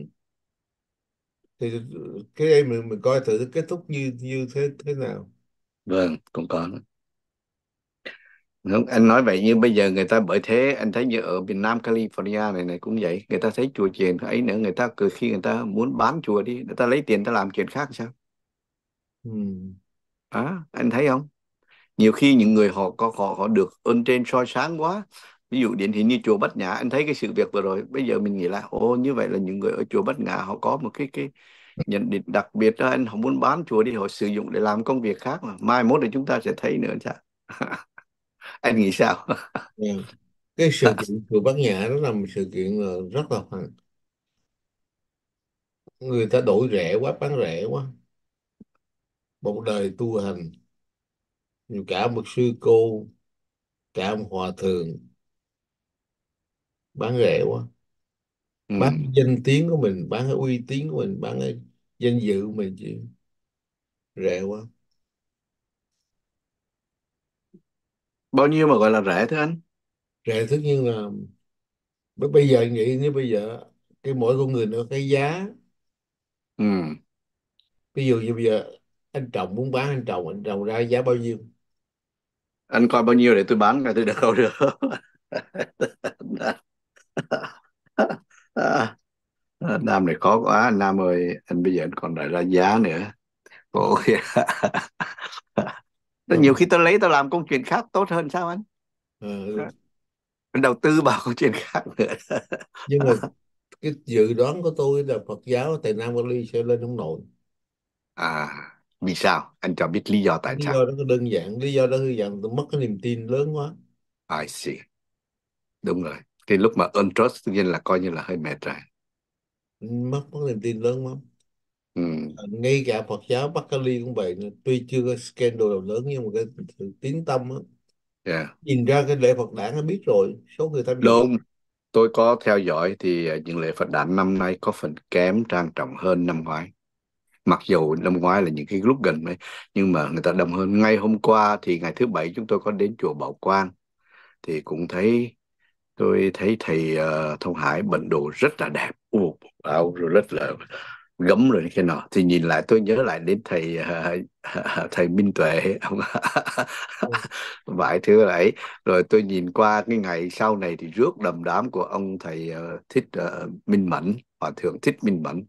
thì cái đây mình mình coi thử kết thúc như như thế thế nào vâng cũng có không, anh nói vậy như bây giờ người ta bởi thế anh thấy như ở miền Nam California này này cũng vậy người ta thấy chùa chiền ấy nữa người ta cười khi người ta muốn bán chùa đi người ta lấy tiền ta làm chuyện khác sao ừ. à, anh thấy không nhiều khi những người họ có họ, họ được ơn trên soi sáng quá ví dụ điển hình như chùa Bát Nhã anh thấy cái sự việc vừa rồi bây giờ mình nghĩ là ô như vậy là những người ở chùa Bát Nhã họ có một cái cái nhận định đặc biệt đó anh không muốn bán chùa đi họ sử dụng để làm công việc khác mà mai mốt thì chúng ta sẽ thấy nữa sao (laughs) anh nghĩ sao ừ. cái sự (laughs) kiện chùa Bát Nhã đó là một sự kiện rất là hoàn người ta đổi rẻ quá bán rẻ quá một đời tu hành cả một sư cô cả một hòa thượng bán rẻ quá ừ. bán danh tiếng của mình bán cái uy tín của mình bán cái danh dự của mình chị rẻ quá bao nhiêu mà gọi là rẻ thế anh rẻ tất nhiên là bây giờ nghĩ nếu bây giờ cái mỗi con người nó cái giá ừ ví dụ như bây giờ anh Trọng muốn bán anh Trọng anh Trọng ra giá bao nhiêu anh coi bao nhiêu để tôi bán là tôi đâu được (laughs) (laughs) Nam này khó quá Nam ơi anh bây giờ anh còn đòi ra giá nữa Ôi. (laughs) Ừ. nhiều khi tôi lấy tôi làm công chuyện khác tốt hơn sao anh ừ. Anh đầu tư vào công chuyện khác nữa (laughs) nhưng mà cái dự đoán của tôi là Phật giáo tại Nam Valley sẽ lên không nổi à vì sao anh cho biết lý do tại lý sao do nó đơn giản lý do đó đơn giản tôi mất cái niềm tin lớn quá I see đúng rồi thì lúc mà earn tự nhiên là coi như là hơi mệt rồi ừ, mất mất niềm tin lớn lắm ừ. À, ngay cả Phật giáo Bắc Cali cũng vậy tuy chưa có scandal nào lớn nhưng mà cái sự tín tâm á yeah. Dạ. nhìn ra cái lễ Phật đản nó biết rồi số người ta biết đúng rồi. tôi có theo dõi thì à, những lễ Phật đản năm nay có phần kém trang trọng hơn năm ngoái mặc dù năm ngoái là những cái lúc gần đấy nhưng mà người ta đông hơn ngay hôm qua thì ngày thứ bảy chúng tôi có đến chùa Bảo Quang thì cũng thấy tôi thấy thầy uh, ờ, Thông Hải bệnh đồ rất là đẹp Ồ, áo rồi rất là gấm rồi cái nọ thì nhìn lại tôi nhớ lại đến thầy uh, (laughs) thầy Minh Tuệ ông (laughs) vài thứ ấy rồi tôi nhìn qua cái ngày sau này thì rước đầm đám của ông thầy uh, thích uh, Minh Mẫn hòa thượng thích Minh Mẫn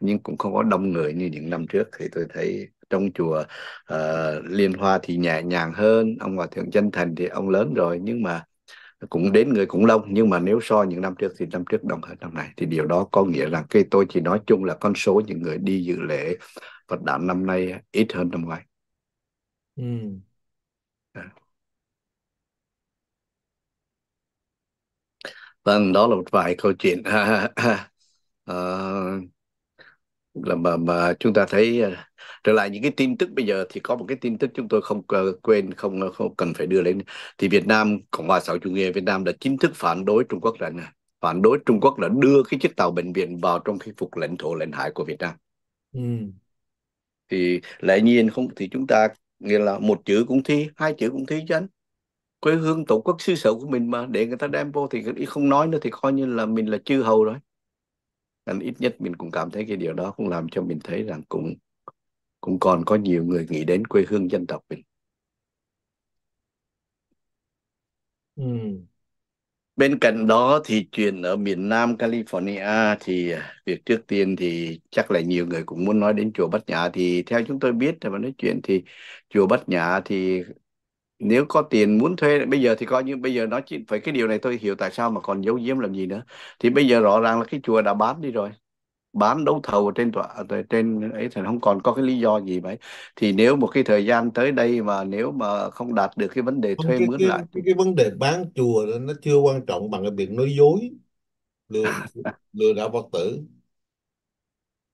nhưng cũng không có đông người như những năm trước thì tôi thấy trong chùa uh, liên hoa thì nhẹ nhàng hơn ông hòa thượng chân thành thì ông lớn rồi nhưng mà cũng đến người cũng lâu nhưng mà nếu so những năm trước thì năm trước đông hơn năm này thì điều đó có nghĩa rằng cái tôi chỉ nói chung là con số những người đi dự lễ Phật đạo năm nay ít hơn năm ngoái ừ. À. vâng đó là một vài câu chuyện (laughs) à, là mà mà chúng ta thấy à, trở lại những cái tin tức bây giờ thì có một cái tin tức chúng tôi không quên không không cần phải đưa lên thì Việt Nam Cộng hòa xã hội chủ nghĩa Việt Nam đã chính thức phản đối Trung Quốc rồi phản đối Trung Quốc đã đưa cái chiếc tàu bệnh viện vào trong khi phục lãnh thổ lãnh hải của Việt Nam ừ. thì lẽ nhiên không thì chúng ta nghĩa là một chữ cũng thi hai chữ cũng thi chứ anh quê hương tổ quốc xứ sở của mình mà để người ta đem vô thì không nói nữa thì coi như là mình là chư hầu rồi anh ít nhất mình cũng cảm thấy cái điều đó cũng làm cho mình thấy rằng cũng cũng còn có nhiều người nghĩ đến quê hương dân tộc mình ừ. bên cạnh đó thì chuyện ở miền Nam California thì việc trước tiên thì chắc là nhiều người cũng muốn nói đến chùa Bát Nhã thì theo chúng tôi biết và nói chuyện thì chùa Bát Nhã thì nếu có tiền muốn thuê bây giờ thì coi như bây giờ nói chuyện phải cái điều này tôi hiểu tại sao mà còn giấu giếm làm gì nữa thì bây giờ rõ ràng là cái chùa đã bán đi rồi bán đấu thầu trên à, tòa trên ấy thì không còn có cái lý do gì vậy thì nếu một cái thời gian tới đây mà nếu mà không đạt được cái vấn đề thuê cái, mướn cái, lại cái, cái vấn đề bán chùa nó chưa quan trọng bằng cái việc nói dối lừa (laughs) lừa đảo phật tử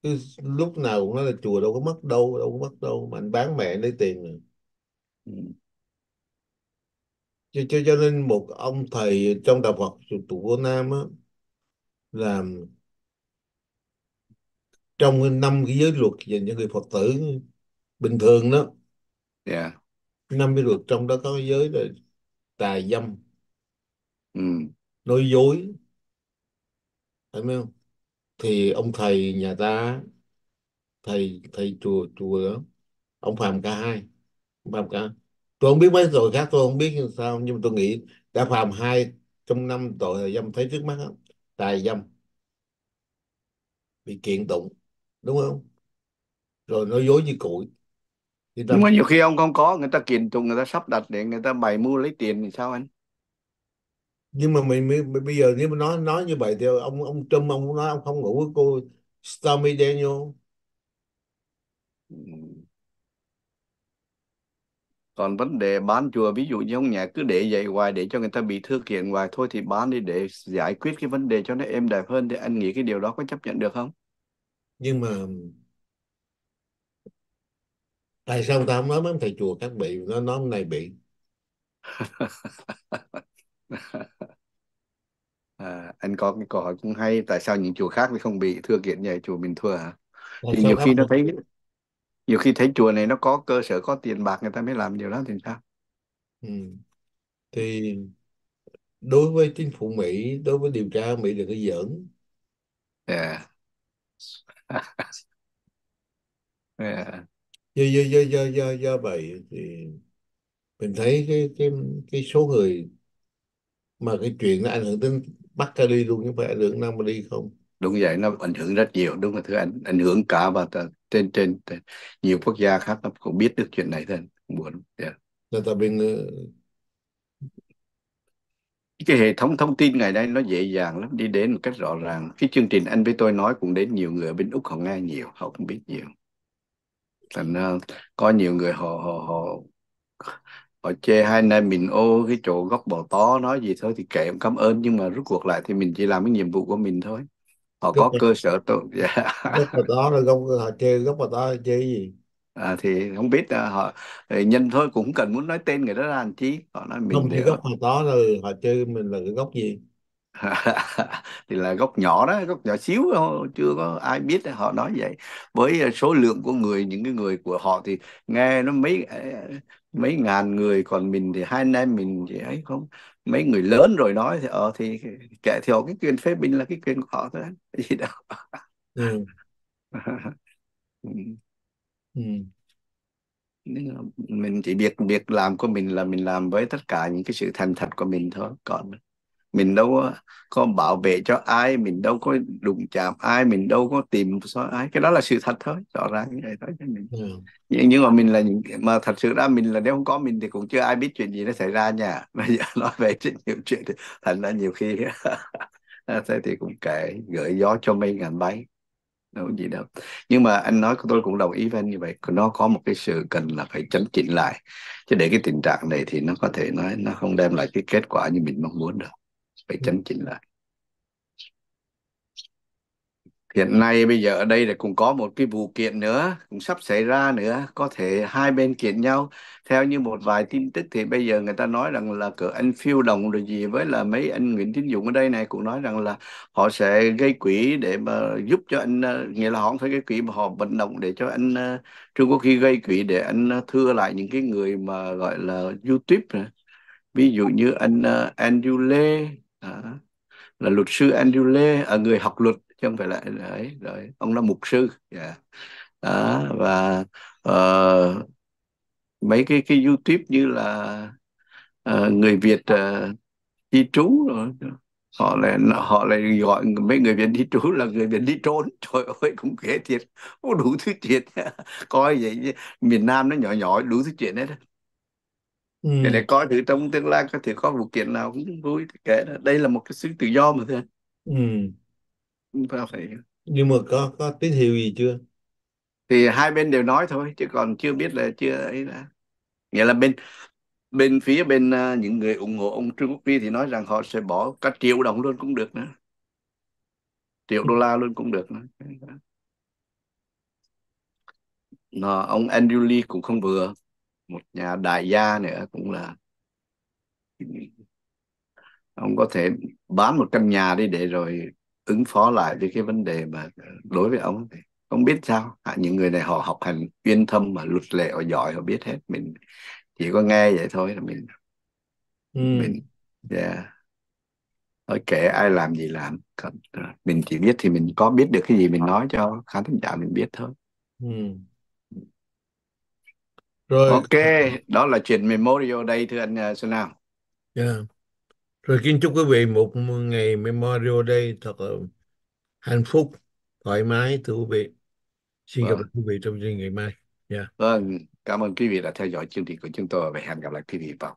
cứ lúc nào cũng nói là chùa đâu có mất đâu đâu có mất đâu mà anh bán mẹ lấy tiền rồi. Ừ. cho, cho cho nên một ông thầy trong đạo Phật của Nam á là trong năm cái giới luật dành cho người Phật tử bình thường đó yeah. Dạ. năm cái luật trong đó có giới là tà dâm mm. nói dối thấy không thì ông thầy nhà ta thầy thầy chùa chùa đó ông phạm cả hai ông phạm cả tôi không biết mấy tội khác tôi không biết như sao nhưng mà tôi nghĩ đã phạm hai trong năm tội dâm thấy trước mắt đó, tài dâm bị kiện tụng đúng không rồi nói dối như củi thì làm... mà nhiều khi ông không có người ta kiện tụng người ta sắp đặt để người ta bày mua lấy tiền thì sao anh nhưng mà mình, mình, mình bây giờ nếu mà nói nói như vậy thì ông ông Trump ông nói ông không ngủ với cô Stormy Daniel ừ. còn vấn đề bán chùa ví dụ như ông nhà cứ để vậy hoài để cho người ta bị thư kiện hoài thôi thì bán đi để giải quyết cái vấn đề cho nó êm đẹp hơn thì anh nghĩ cái điều đó có chấp nhận được không nhưng mà tại sao ta không nói mấy thầy chùa các bị nó nói này bị (laughs) à, anh có cái câu hỏi cũng hay tại sao những chùa khác thì không bị thưa kiện vậy chùa mình thua hả à? thì nhiều khi nó thấy nhiều khi thấy chùa này nó có cơ sở có tiền bạc người ta mới làm điều đó thì sao ừ. thì đối với chính phủ Mỹ đối với điều tra Mỹ đừng có giỡn yeah. À yeah. do, do, do, do, do, do vậy thì mình thấy cái cái cái số người mà cái chuyện nó ảnh hưởng đến Bắc đi luôn chứ phải ảnh hưởng Nam đi không đúng vậy nó ảnh hưởng rất nhiều đúng là thứ ảnh ảnh hưởng cả và trên, trên trên nhiều quốc gia khác nó cũng biết được chuyện này thôi buồn yeah. là tại vì cái hệ thống thông tin ngày nay nó dễ dàng lắm đi đến một cách rõ ràng cái chương trình anh với tôi nói cũng đến nhiều người ở bên úc họ nghe nhiều họ cũng biết nhiều thành ra có nhiều người họ họ họ họ chê hai nay mình ô cái chỗ góc bò tó nói gì thôi thì kệ cảm ơn nhưng mà rút cuộc lại thì mình chỉ làm cái nhiệm vụ của mình thôi họ có cơ sở tôi yeah. (laughs) góc bò tó rồi góc họ chê góc bò tó chê gì à, thì không biết à, họ thì ờ, nhân thôi cũng cần muốn nói tên người đó là làm chi họ nói mình không thì đều gốc hồi đó là họ chơi mình là cái gốc gì (laughs) thì là gốc nhỏ đó gốc nhỏ xíu chưa có ai biết đấy, họ nói vậy với ờ, số lượng của người những cái người của họ thì nghe nó mấy ờ, mấy ngàn người còn mình thì hai anh em mình thì ấy không mấy người lớn rồi nói thì ở thì kệ thì họ cái quyền phê bình là cái quyền của họ thôi (laughs) gì đâu ừ. (laughs) ừ ừ. mình chỉ việc việc làm của mình là mình làm với tất cả những cái sự thành thật của mình thôi còn mình đâu có, có bảo vệ cho ai mình đâu có đụng chạm ai mình đâu có tìm so ai cái đó là sự thật thôi rõ ràng như vậy thôi cho mình ừ. nhưng, nhưng mà mình là những mà thật sự ra mình là nếu không có mình thì cũng chưa ai biết chuyện gì nó xảy ra nha (laughs) bây giờ nói về rất nhiều chuyện thì thành ra nhiều khi (laughs) thế thì cũng kể gửi gió cho mây ngàn bay đâu gì đâu nhưng mà anh nói của tôi cũng đồng ý với anh như vậy nó có một cái sự cần là phải chấn chỉnh lại chứ để cái tình trạng này thì nó có thể nói nó không đem lại cái kết quả như mình mong muốn được phải chấn chỉnh lại Hiện nay bây giờ ở đây là cũng có một cái vụ kiện nữa, cũng sắp xảy ra nữa, có thể hai bên kiện nhau. Theo như một vài tin tức thì bây giờ người ta nói rằng là cỡ anh Phiêu Đồng rồi gì với là mấy anh Nguyễn Tiến Dũng ở đây này cũng nói rằng là họ sẽ gây quỹ để mà giúp cho anh, ờ, nghĩa là họ không phải gây quỹ mà họ vận động để cho anh ờ, Trương Quốc khi gây quỹ để anh ờ, thưa lại những cái người mà gọi là YouTube này. Ví dụ như anh Andrew Lê, à, là luật sư Andrew Lê, à, người học luật chứ không phải là đấy rồi ông là mục sư yeah. Dạ. đó và uh, mấy cái cái youtube như là uh, người việt uh, ờ, đi trú rồi họ lại họ lại gọi mấy người việt đi trú là người việt đi trốn (laughs) trời ơi cũng ghê thiệt có đủ thứ chuyện (laughs) coi vậy miền nam nó nhỏ nhỏ đủ thứ chuyện hết Ừ. để, để coi thử trong tương lai có thể có vụ kiện nào cũng vui kể đây là một cái sự tự do mà thôi ừ và phải nhưng mà có có tín hiệu gì chưa thì hai bên đều nói thôi chứ còn chưa biết là chưa ấy là nghĩa là bên bên phía bên uh, những người ủng hộ ông Trương Quốc Huy thì nói rằng họ sẽ bỏ cả triệu đồng luôn cũng được nữa triệu đô la luôn cũng được nữa Nó, ông Andrew Lee cũng không vừa một nhà đại gia nữa cũng là ông có thể bán một căn nhà đi để rồi ứng phó lại với cái vấn đề mà đối với ông thì không biết sao à, những người này họ học hành uyên thâm mà luật lệ họ giỏi họ biết hết mình chỉ có nghe vậy thôi là mình ừ. mình yeah ở kệ ai làm gì làm còn à, mình chỉ biết thì mình có biết được cái gì mình nói cho khán thính giả mình biết thôi ừ. rồi ok đó là chuyện memorial đây thưa anh uh, à, Xuân Nào yeah. Rồi kính chúc quý vị một ngày Memorial Day thật là hạnh phúc, thoải mái thưa quý vị. Xin vâng. gặp lại quý vị trong chương trình ngày mai. Yeah. Dạ. Vâng, cảm ơn quý vị đã theo dõi chương trình của chúng tôi và hẹn gặp lại quý vị vào